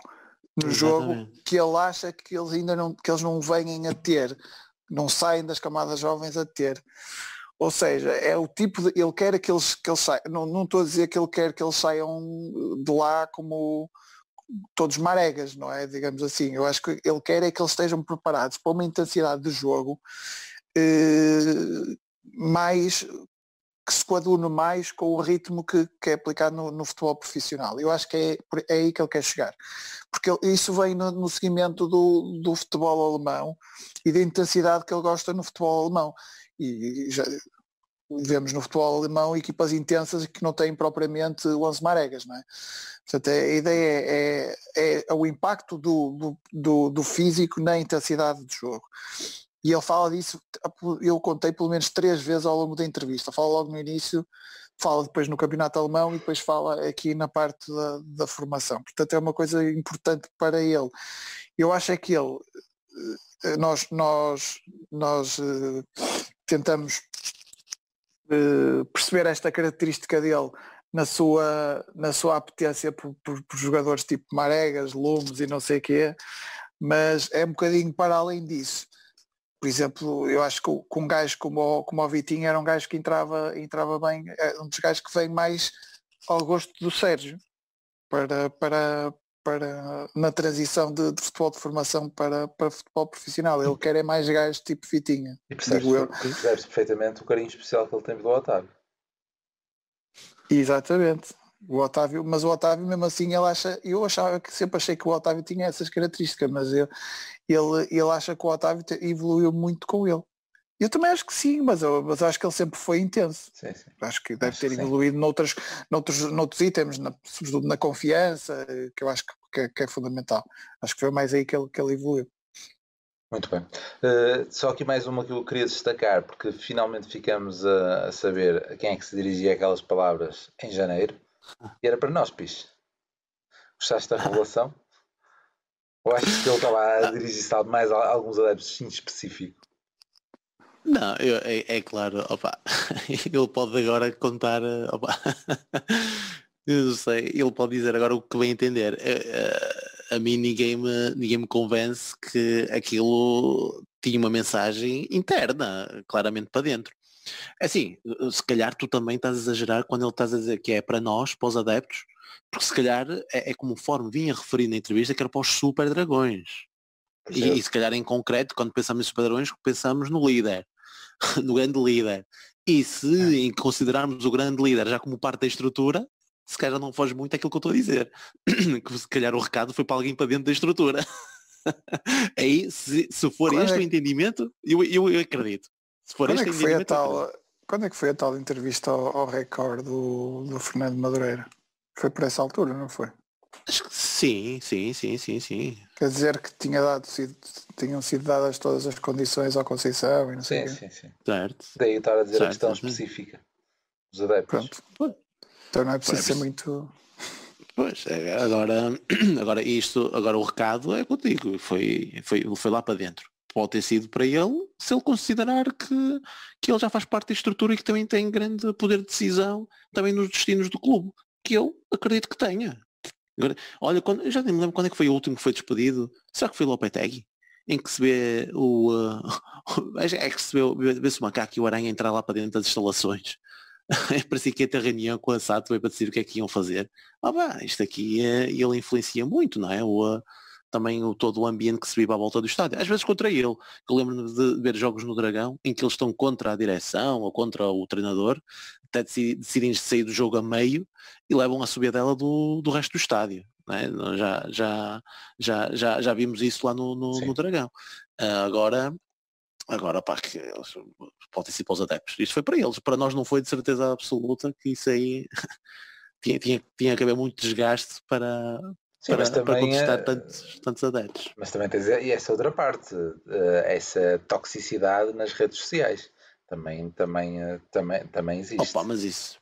Speaker 3: no Exatamente. jogo que ele acha que eles ainda não, que eles não venham a ter, não saem das camadas jovens a ter. Ou seja, é o tipo de. Ele quer que eles, que eles saiam. Não, não estou a dizer que ele quer que eles saiam de lá como todos maregas, não é? Digamos assim. Eu acho que ele quer é que eles estejam preparados para uma intensidade de jogo eh, mais que se coadune mais com o ritmo que, que é aplicado no, no, futebol profissional. Eu acho que é, é aí que ele quer chegar. Porque isso vem no, no seguimento do, do futebol alemão e da intensidade que ele gosta no futebol alemão. E, já, vemos no futebol alemão equipas intensas que não têm propriamente 11 maregas, não é? Portanto, a ideia é, é, é o impacto do, do, do, físico na intensidade do jogo. E ele fala disso, eu contei pelo menos três vezes ao longo da entrevista. Fala logo no início, fala depois no campeonato alemão e depois fala aqui na parte da, da formação. Portanto, é uma coisa importante para ele. Eu acho é que ele, eh, nós, nós, nós eh, tentamos eh, perceber esta característica dele na sua, na sua apetência por, por, por jogadores tipo Maregas, Lumes e não sei o quê, mas é um bocadinho para além disso por exemplo, eu acho que, com um gajo como o, como o Vitinho era um gajo que entrava, entrava bem, é um dos gajos que vem mais ao gosto do Sérgio para, para, para na transição de, de futebol de formação para, para futebol profissional. Ele quer é mais gajo tipo Vitinha.
Speaker 2: E percebes, eu. percebes perfeitamente o carinho especial que ele tem pelo Otávio.
Speaker 3: Exatamente. O Otávio, mas o Otávio mesmo assim ele acha, eu achava que sempre achei que o Otávio tinha essas características, mas eu, ele, ele acha que o Otávio evoluiu muito com ele. Eu também acho que sim, mas, eu, mas acho que ele sempre foi intenso. Sim, sim. Acho que deve acho ter que evoluído sim. noutros, noutros itens, na, sobretudo na confiança, que eu acho que, que, que, é fundamental. Acho que foi mais aí que ele, que ele evoluiu.
Speaker 2: Muito bem. Uh, só aqui mais uma que eu queria destacar, porque finalmente ficamos a, a, saber a quem é que se dirigia aquelas palavras em janeiro. E era para nós, Pix. Gostaste da revelação? Ou acho que ele estava a dirigir-se ah. mais a alguns adeptos em específico.
Speaker 1: Não, eu, é, é, claro, opa, ele pode agora contar, eh, opa, eu não sei, ele pode dizer agora o que bem entender. A, eh, a, eh, a mim ninguém me, ninguém me convence que aquilo tinha uma mensagem interna, claramente para dentro. É assim, se calhar tu também estás a exagerar quando ele estás a dizer que é para nós, para os adeptos, porque se calhar é, é conforme vinha referindo na entrevista que era para os super dragões. E, e, se calhar em concreto, quando pensamos em super dragões, pensamos no líder, no grande líder. E se é. considerarmos o grande líder já como parte da estrutura, se calhar não foge muito aquilo que eu estou a dizer. que se calhar o recado foi para alguém para dentro da estrutura. Aí, se, se for quando é este é... o entendimento, eu, eu, eu acredito. Se for quando é este é que foi a
Speaker 3: tal, Quando é que foi a tal entrevista ao, ao Record do, do Fernando Madureira? Foi por essa altura, não foi?
Speaker 1: Acho que sim, sim, sim, sim,
Speaker 2: sim.
Speaker 3: Quer dizer que tinha dado, tinham sido dadas todas as condições ao Conceição e não sei. Sim, quê. sim, sim.
Speaker 2: Certo. Daí estar a dizer certo. a questão específica dos adeptos. Pronto.
Speaker 3: Então não é preciso ser muito.
Speaker 2: Pois, é, agora, agora isto, agora o
Speaker 1: recado é contigo, foi, foi, foi lá para dentro. Pode ter sido para ele, se ele considerar que, que ele já faz parte da estrutura e que também tem grande poder de decisão também nos destinos do clube que eu acredito que tenha. Agora, olha, quando, eu já nem me lembro quando é que foi o último que foi despedido. Será que foi o Lopetegui? Em que se vê o. Uh, é que se vê, vê-se o macaco e o aranha entrar lá para dentro das instalações. É si que ia é ter reunião com a SAT para decidir o que é que iam fazer. Ah, bah, isto aqui é, ele influencia muito, não é? O, uh, também o, todo o ambiente que se vive à volta do estádio. Às vezes contra ele. Eu lembro-me de ver jogos no Dragão em que eles estão contra a direção ou contra o treinador, até decidem sair do jogo a meio e levam a subida dela do, do resto do estádio. É? já, já, já, já, já vimos isso lá no, no, no Dragão. Uh, agora, agora pá, que eles podem ser para os adeptos. Isto foi para eles, para nós não foi de certeza absoluta que isso aí tinha, tinha, tinha que haver muito desgaste para, Sim, para, mas também para conquistar é... tantos,
Speaker 2: tantos adeptos. Mas também tens e essa outra parte, eh, essa toxicidade nas redes sociais. Também, também, eh, também, também existe. Opa, mas isso.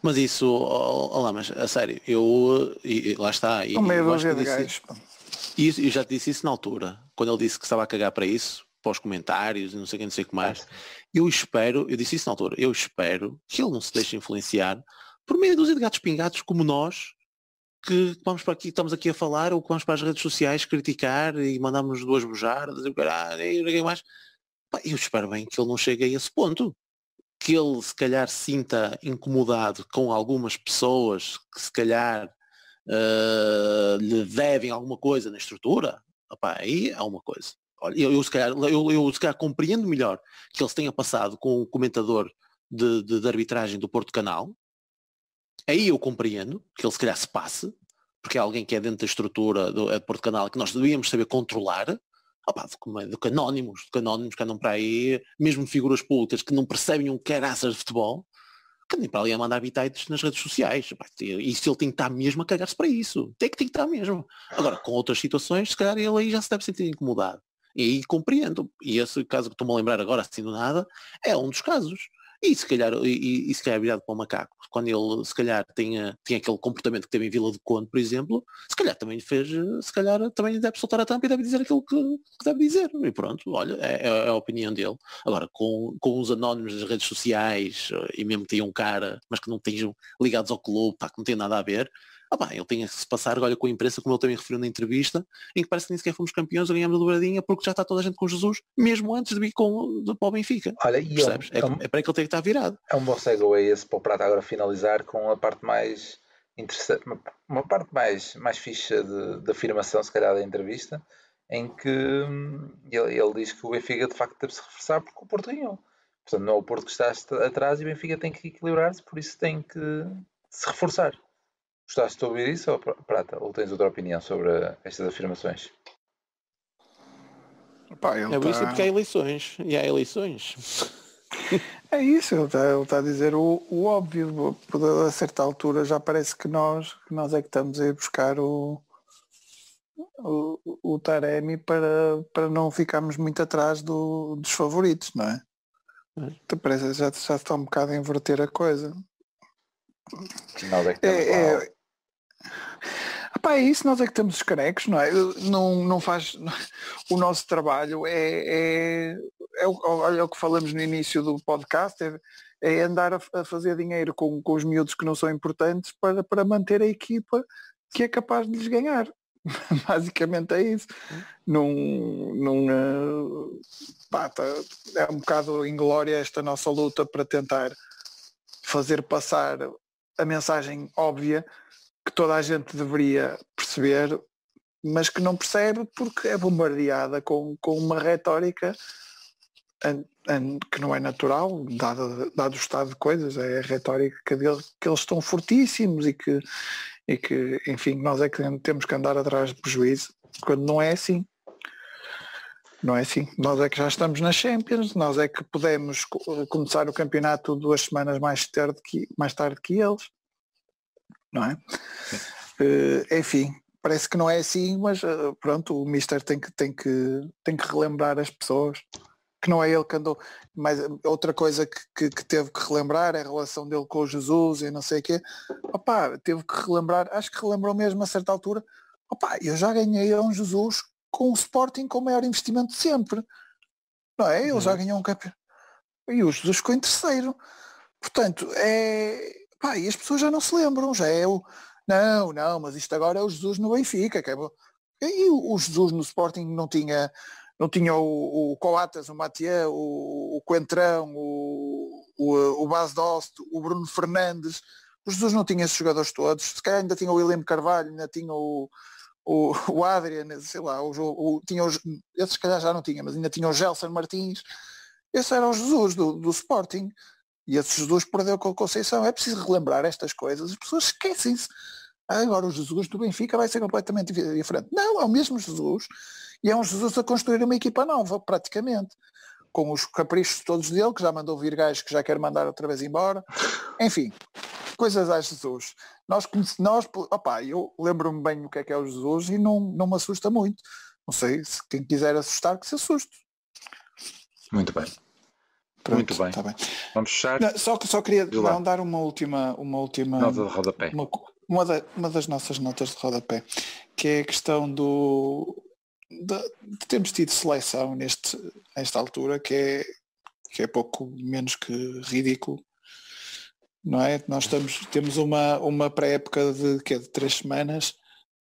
Speaker 2: Mas isso, olá, oh, oh, oh, mas a sério, eu eh, e, lá está. E, Com medo eu, de
Speaker 3: gajos,
Speaker 1: isso, eu já te disse isso na altura, quando ele disse que estava a cagar para isso, para os comentários e não sei quem, não sei o que mais. Eu espero, eu disse isso na altura, eu espero que ele não se deixe influenciar por meio dúzia de gatos pingados como nós, que vamos para aqui, estamos aqui a falar ou que vamos para as redes sociais criticar e mandamos duas bujardas e ah, ninguém mais. eu espero bem que ele não chegue a esse ponto. Que ele se calhar sinta incomodado com algumas pessoas que se calhar uh, lhe devem alguma coisa na estrutura, aí é uma coisa. Olha, eu, eu, se calhar, eu, eu se calhar compreendo melhor que ele se tenha passado com o comentador de, de, de, arbitragem do Porto Canal, Aí eu compreendo que ele se calhar se passe, porque é alguém que é dentro da estrutura do, é Porto Canal que nós devíamos saber controlar, opa, do, do canónimos, do canónimos que andam para aí, mesmo de figuras públicas que não percebem um caraças de futebol, que nem para ali a mandar habitats nas redes sociais. e se ele tem que estar mesmo a cagar-se para isso. Tem que, tem que estar mesmo. Agora, com outras situações, se calhar ele aí já se deve sentir incomodado. E aí compreendo. E esse caso que estou-me a lembrar agora, assim do nada, é um dos casos. E se calhar, e, e se calhar é virado para o macaco, quando ele se calhar tinha, eh, tinha aquele comportamento que teve em Vila do Conde, por exemplo, se calhar também fez, eh, se calhar também deve soltar a tampa e deve dizer aquilo que, que deve dizer. E pronto, olha, é, é, é a opinião dele. Agora, com, com os anónimos das redes sociais eh, e mesmo que um cara, mas que não estejam ligados ao clube, pá, que não tem nada a ver, ah pá, ele tinha que se passar, olha, com a imprensa, como ele também referiu na entrevista, em que parece que nem sequer fomos campeões ou ganhamos a dobradinha porque já está toda a gente com Jesus, mesmo antes de vir com, de, para o Benfica. Olha, e percebes? É, é um, é, é, para que ele tem que estar virado.
Speaker 2: É um bom segue esse para o Prata agora finalizar com a parte mais interessante, uma, parte mais, mais ficha de, de, afirmação, se calhar, da entrevista, em que hum, ele, ele diz que o Benfica de facto deve se reforçar porque o Porto ganhou. Portanto, não é o Porto que está atrás e o Benfica tem que equilibrar-se, por isso tem que se reforçar. Gostaste de ouvir isso, ou Prata? Ou tens outra opinião sobre estas afirmações? Opa, ele é, é tá... isso porque há eleições.
Speaker 3: E há eleições. É isso, ele está tá a dizer o, o, óbvio. A certa altura já parece que nós, que nós é que estamos a ir buscar o, o, o Taremi para, para não ficarmos muito atrás do, dos favoritos, não é? é. Parece já, já está um bocado a inverter a coisa. É, é, Epá, é isso, nós é que temos os carecos, não é? Não, não faz. O nosso trabalho é. é, é o, olha é o que falamos no início do podcast, é, é andar a, a, fazer dinheiro com, com os miúdos que não são importantes para, para manter a equipa que é capaz de lhes ganhar. Basicamente é isso. Num, num, eh, pá, tá, é um bocado inglória esta nossa luta para tentar fazer passar a mensagem óbvia que toda a gente deveria perceber, mas que não percebe porque é bombardeada com, com uma retórica que não é natural, dado, dado o estado de coisas, é a retórica que, deles, que eles estão fortíssimos e que, e que, enfim, nós é que temos que andar atrás de prejuízo, quando não é assim. Não é assim. Nós é que já estamos na Champions, nós é que podemos começar o campeonato duas semanas mais tarde que, mais tarde que eles não é? Uh, enfim, parece que não é assim, mas uh, pronto, o Mister tem que, tem, que, tem que relembrar as pessoas que não é ele que andou. Mas eh, outra coisa que, que, que, teve que relembrar é a relação dele com o Jesus e não sei o quê. Opa, teve que relembrar, acho que relembrou mesmo a certa altura, opa, eu já ganhei um Jesus com o Sporting com o maior investimento de sempre. Não é? Ele uhum. já ganhou um campeão. E o Jesus ficou em terceiro. Portanto, é, Pá, e as pessoas já não se lembram, já é o. Não, não, mas isto agora é o Jesus no Benfica. Que é... E o Jesus no Sporting não tinha, não tinha o, o Coatas, o Matias, o, o Coentrão, o, o, o Bas Dost, o Bruno Fernandes. O Jesus não tinha esses jogadores todos. Se calhar ainda tinha o William Carvalho, ainda tinha o, o, o Adrian, sei lá, o, o, tinha os, esses se calhar já não tinha, mas ainda tinha o Gelson Martins. Esse era o Jesus do, do Sporting. E esse Jesus perdeu com a Conceição. É preciso relembrar estas coisas. As pessoas esquecem-se. Ah, agora o Jesus do Benfica vai ser completamente diferente. Não, é o mesmo Jesus. E é um Jesus a construir uma equipa nova, praticamente. Com os caprichos todos dele, que já mandou vir gajos que já quer mandar outra vez embora. Enfim, coisas a Jesus. Nós, nós opa, eu lembro-me bem o que é que é o Jesus e não, não me assusta muito. Não sei, se quem quiser assustar, que se assuste.
Speaker 2: Muito bem. Pronto, Muito bem. Tá bem. Vamos fechar. Não, só,
Speaker 3: só queria não, dar uma última. Uma última Nota de rodapé. Uma, uma, da, uma, das nossas notas de rodapé, que é a questão do. temos de termos tido seleção neste, nesta altura, que é, que é pouco menos que ridículo. Não é? Nós estamos, temos uma, uma pré-época de, que é de três semanas,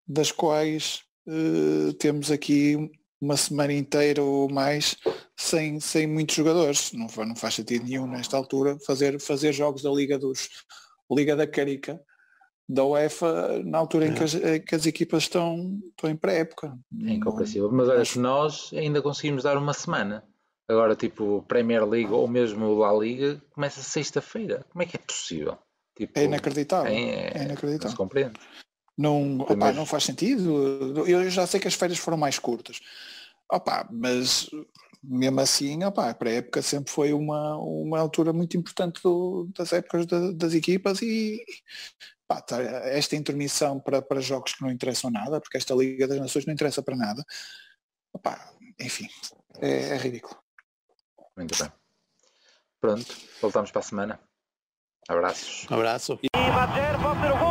Speaker 3: das quais uh, temos aqui uma semana inteira ou mais sem, sem muitos jogadores. Não, não faz sentido nenhum nesta altura fazer, fazer jogos da Liga dos Liga da Carica da UEFA na altura em é. que as, que as equipas estão, estão em pré-época. É incompreensível.
Speaker 2: Mas olha, se nós ainda conseguimos dar uma semana. Agora, tipo, Premier League ou mesmo La Liga começa sexta-feira. Como é que é possível? Tipo, é inacreditável. É, é, é inacreditável. Não se compreende. Não, opa, não faz sentido.
Speaker 3: Eu já sei que as férias foram mais curtas. Opa, mas mesmo assim, opa, para a época sempre foi uma, uma altura muito importante do, das épocas das equipas e tá, esta intermissão para, para jogos que não interessam nada, porque esta Liga das Nações não interessa para nada.
Speaker 2: Opa, enfim,
Speaker 3: é, é ridículo.
Speaker 2: Muito bem. Pronto, voltamos para a semana. Abraços. Abraço. E bater, o gol.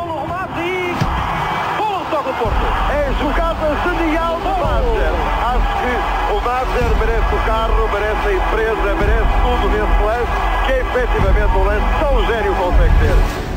Speaker 3: Badger, merece o carro, merece a empresa,
Speaker 2: merece tudo nesse lance, que é efetivamente um lance tão gênio consegue ter.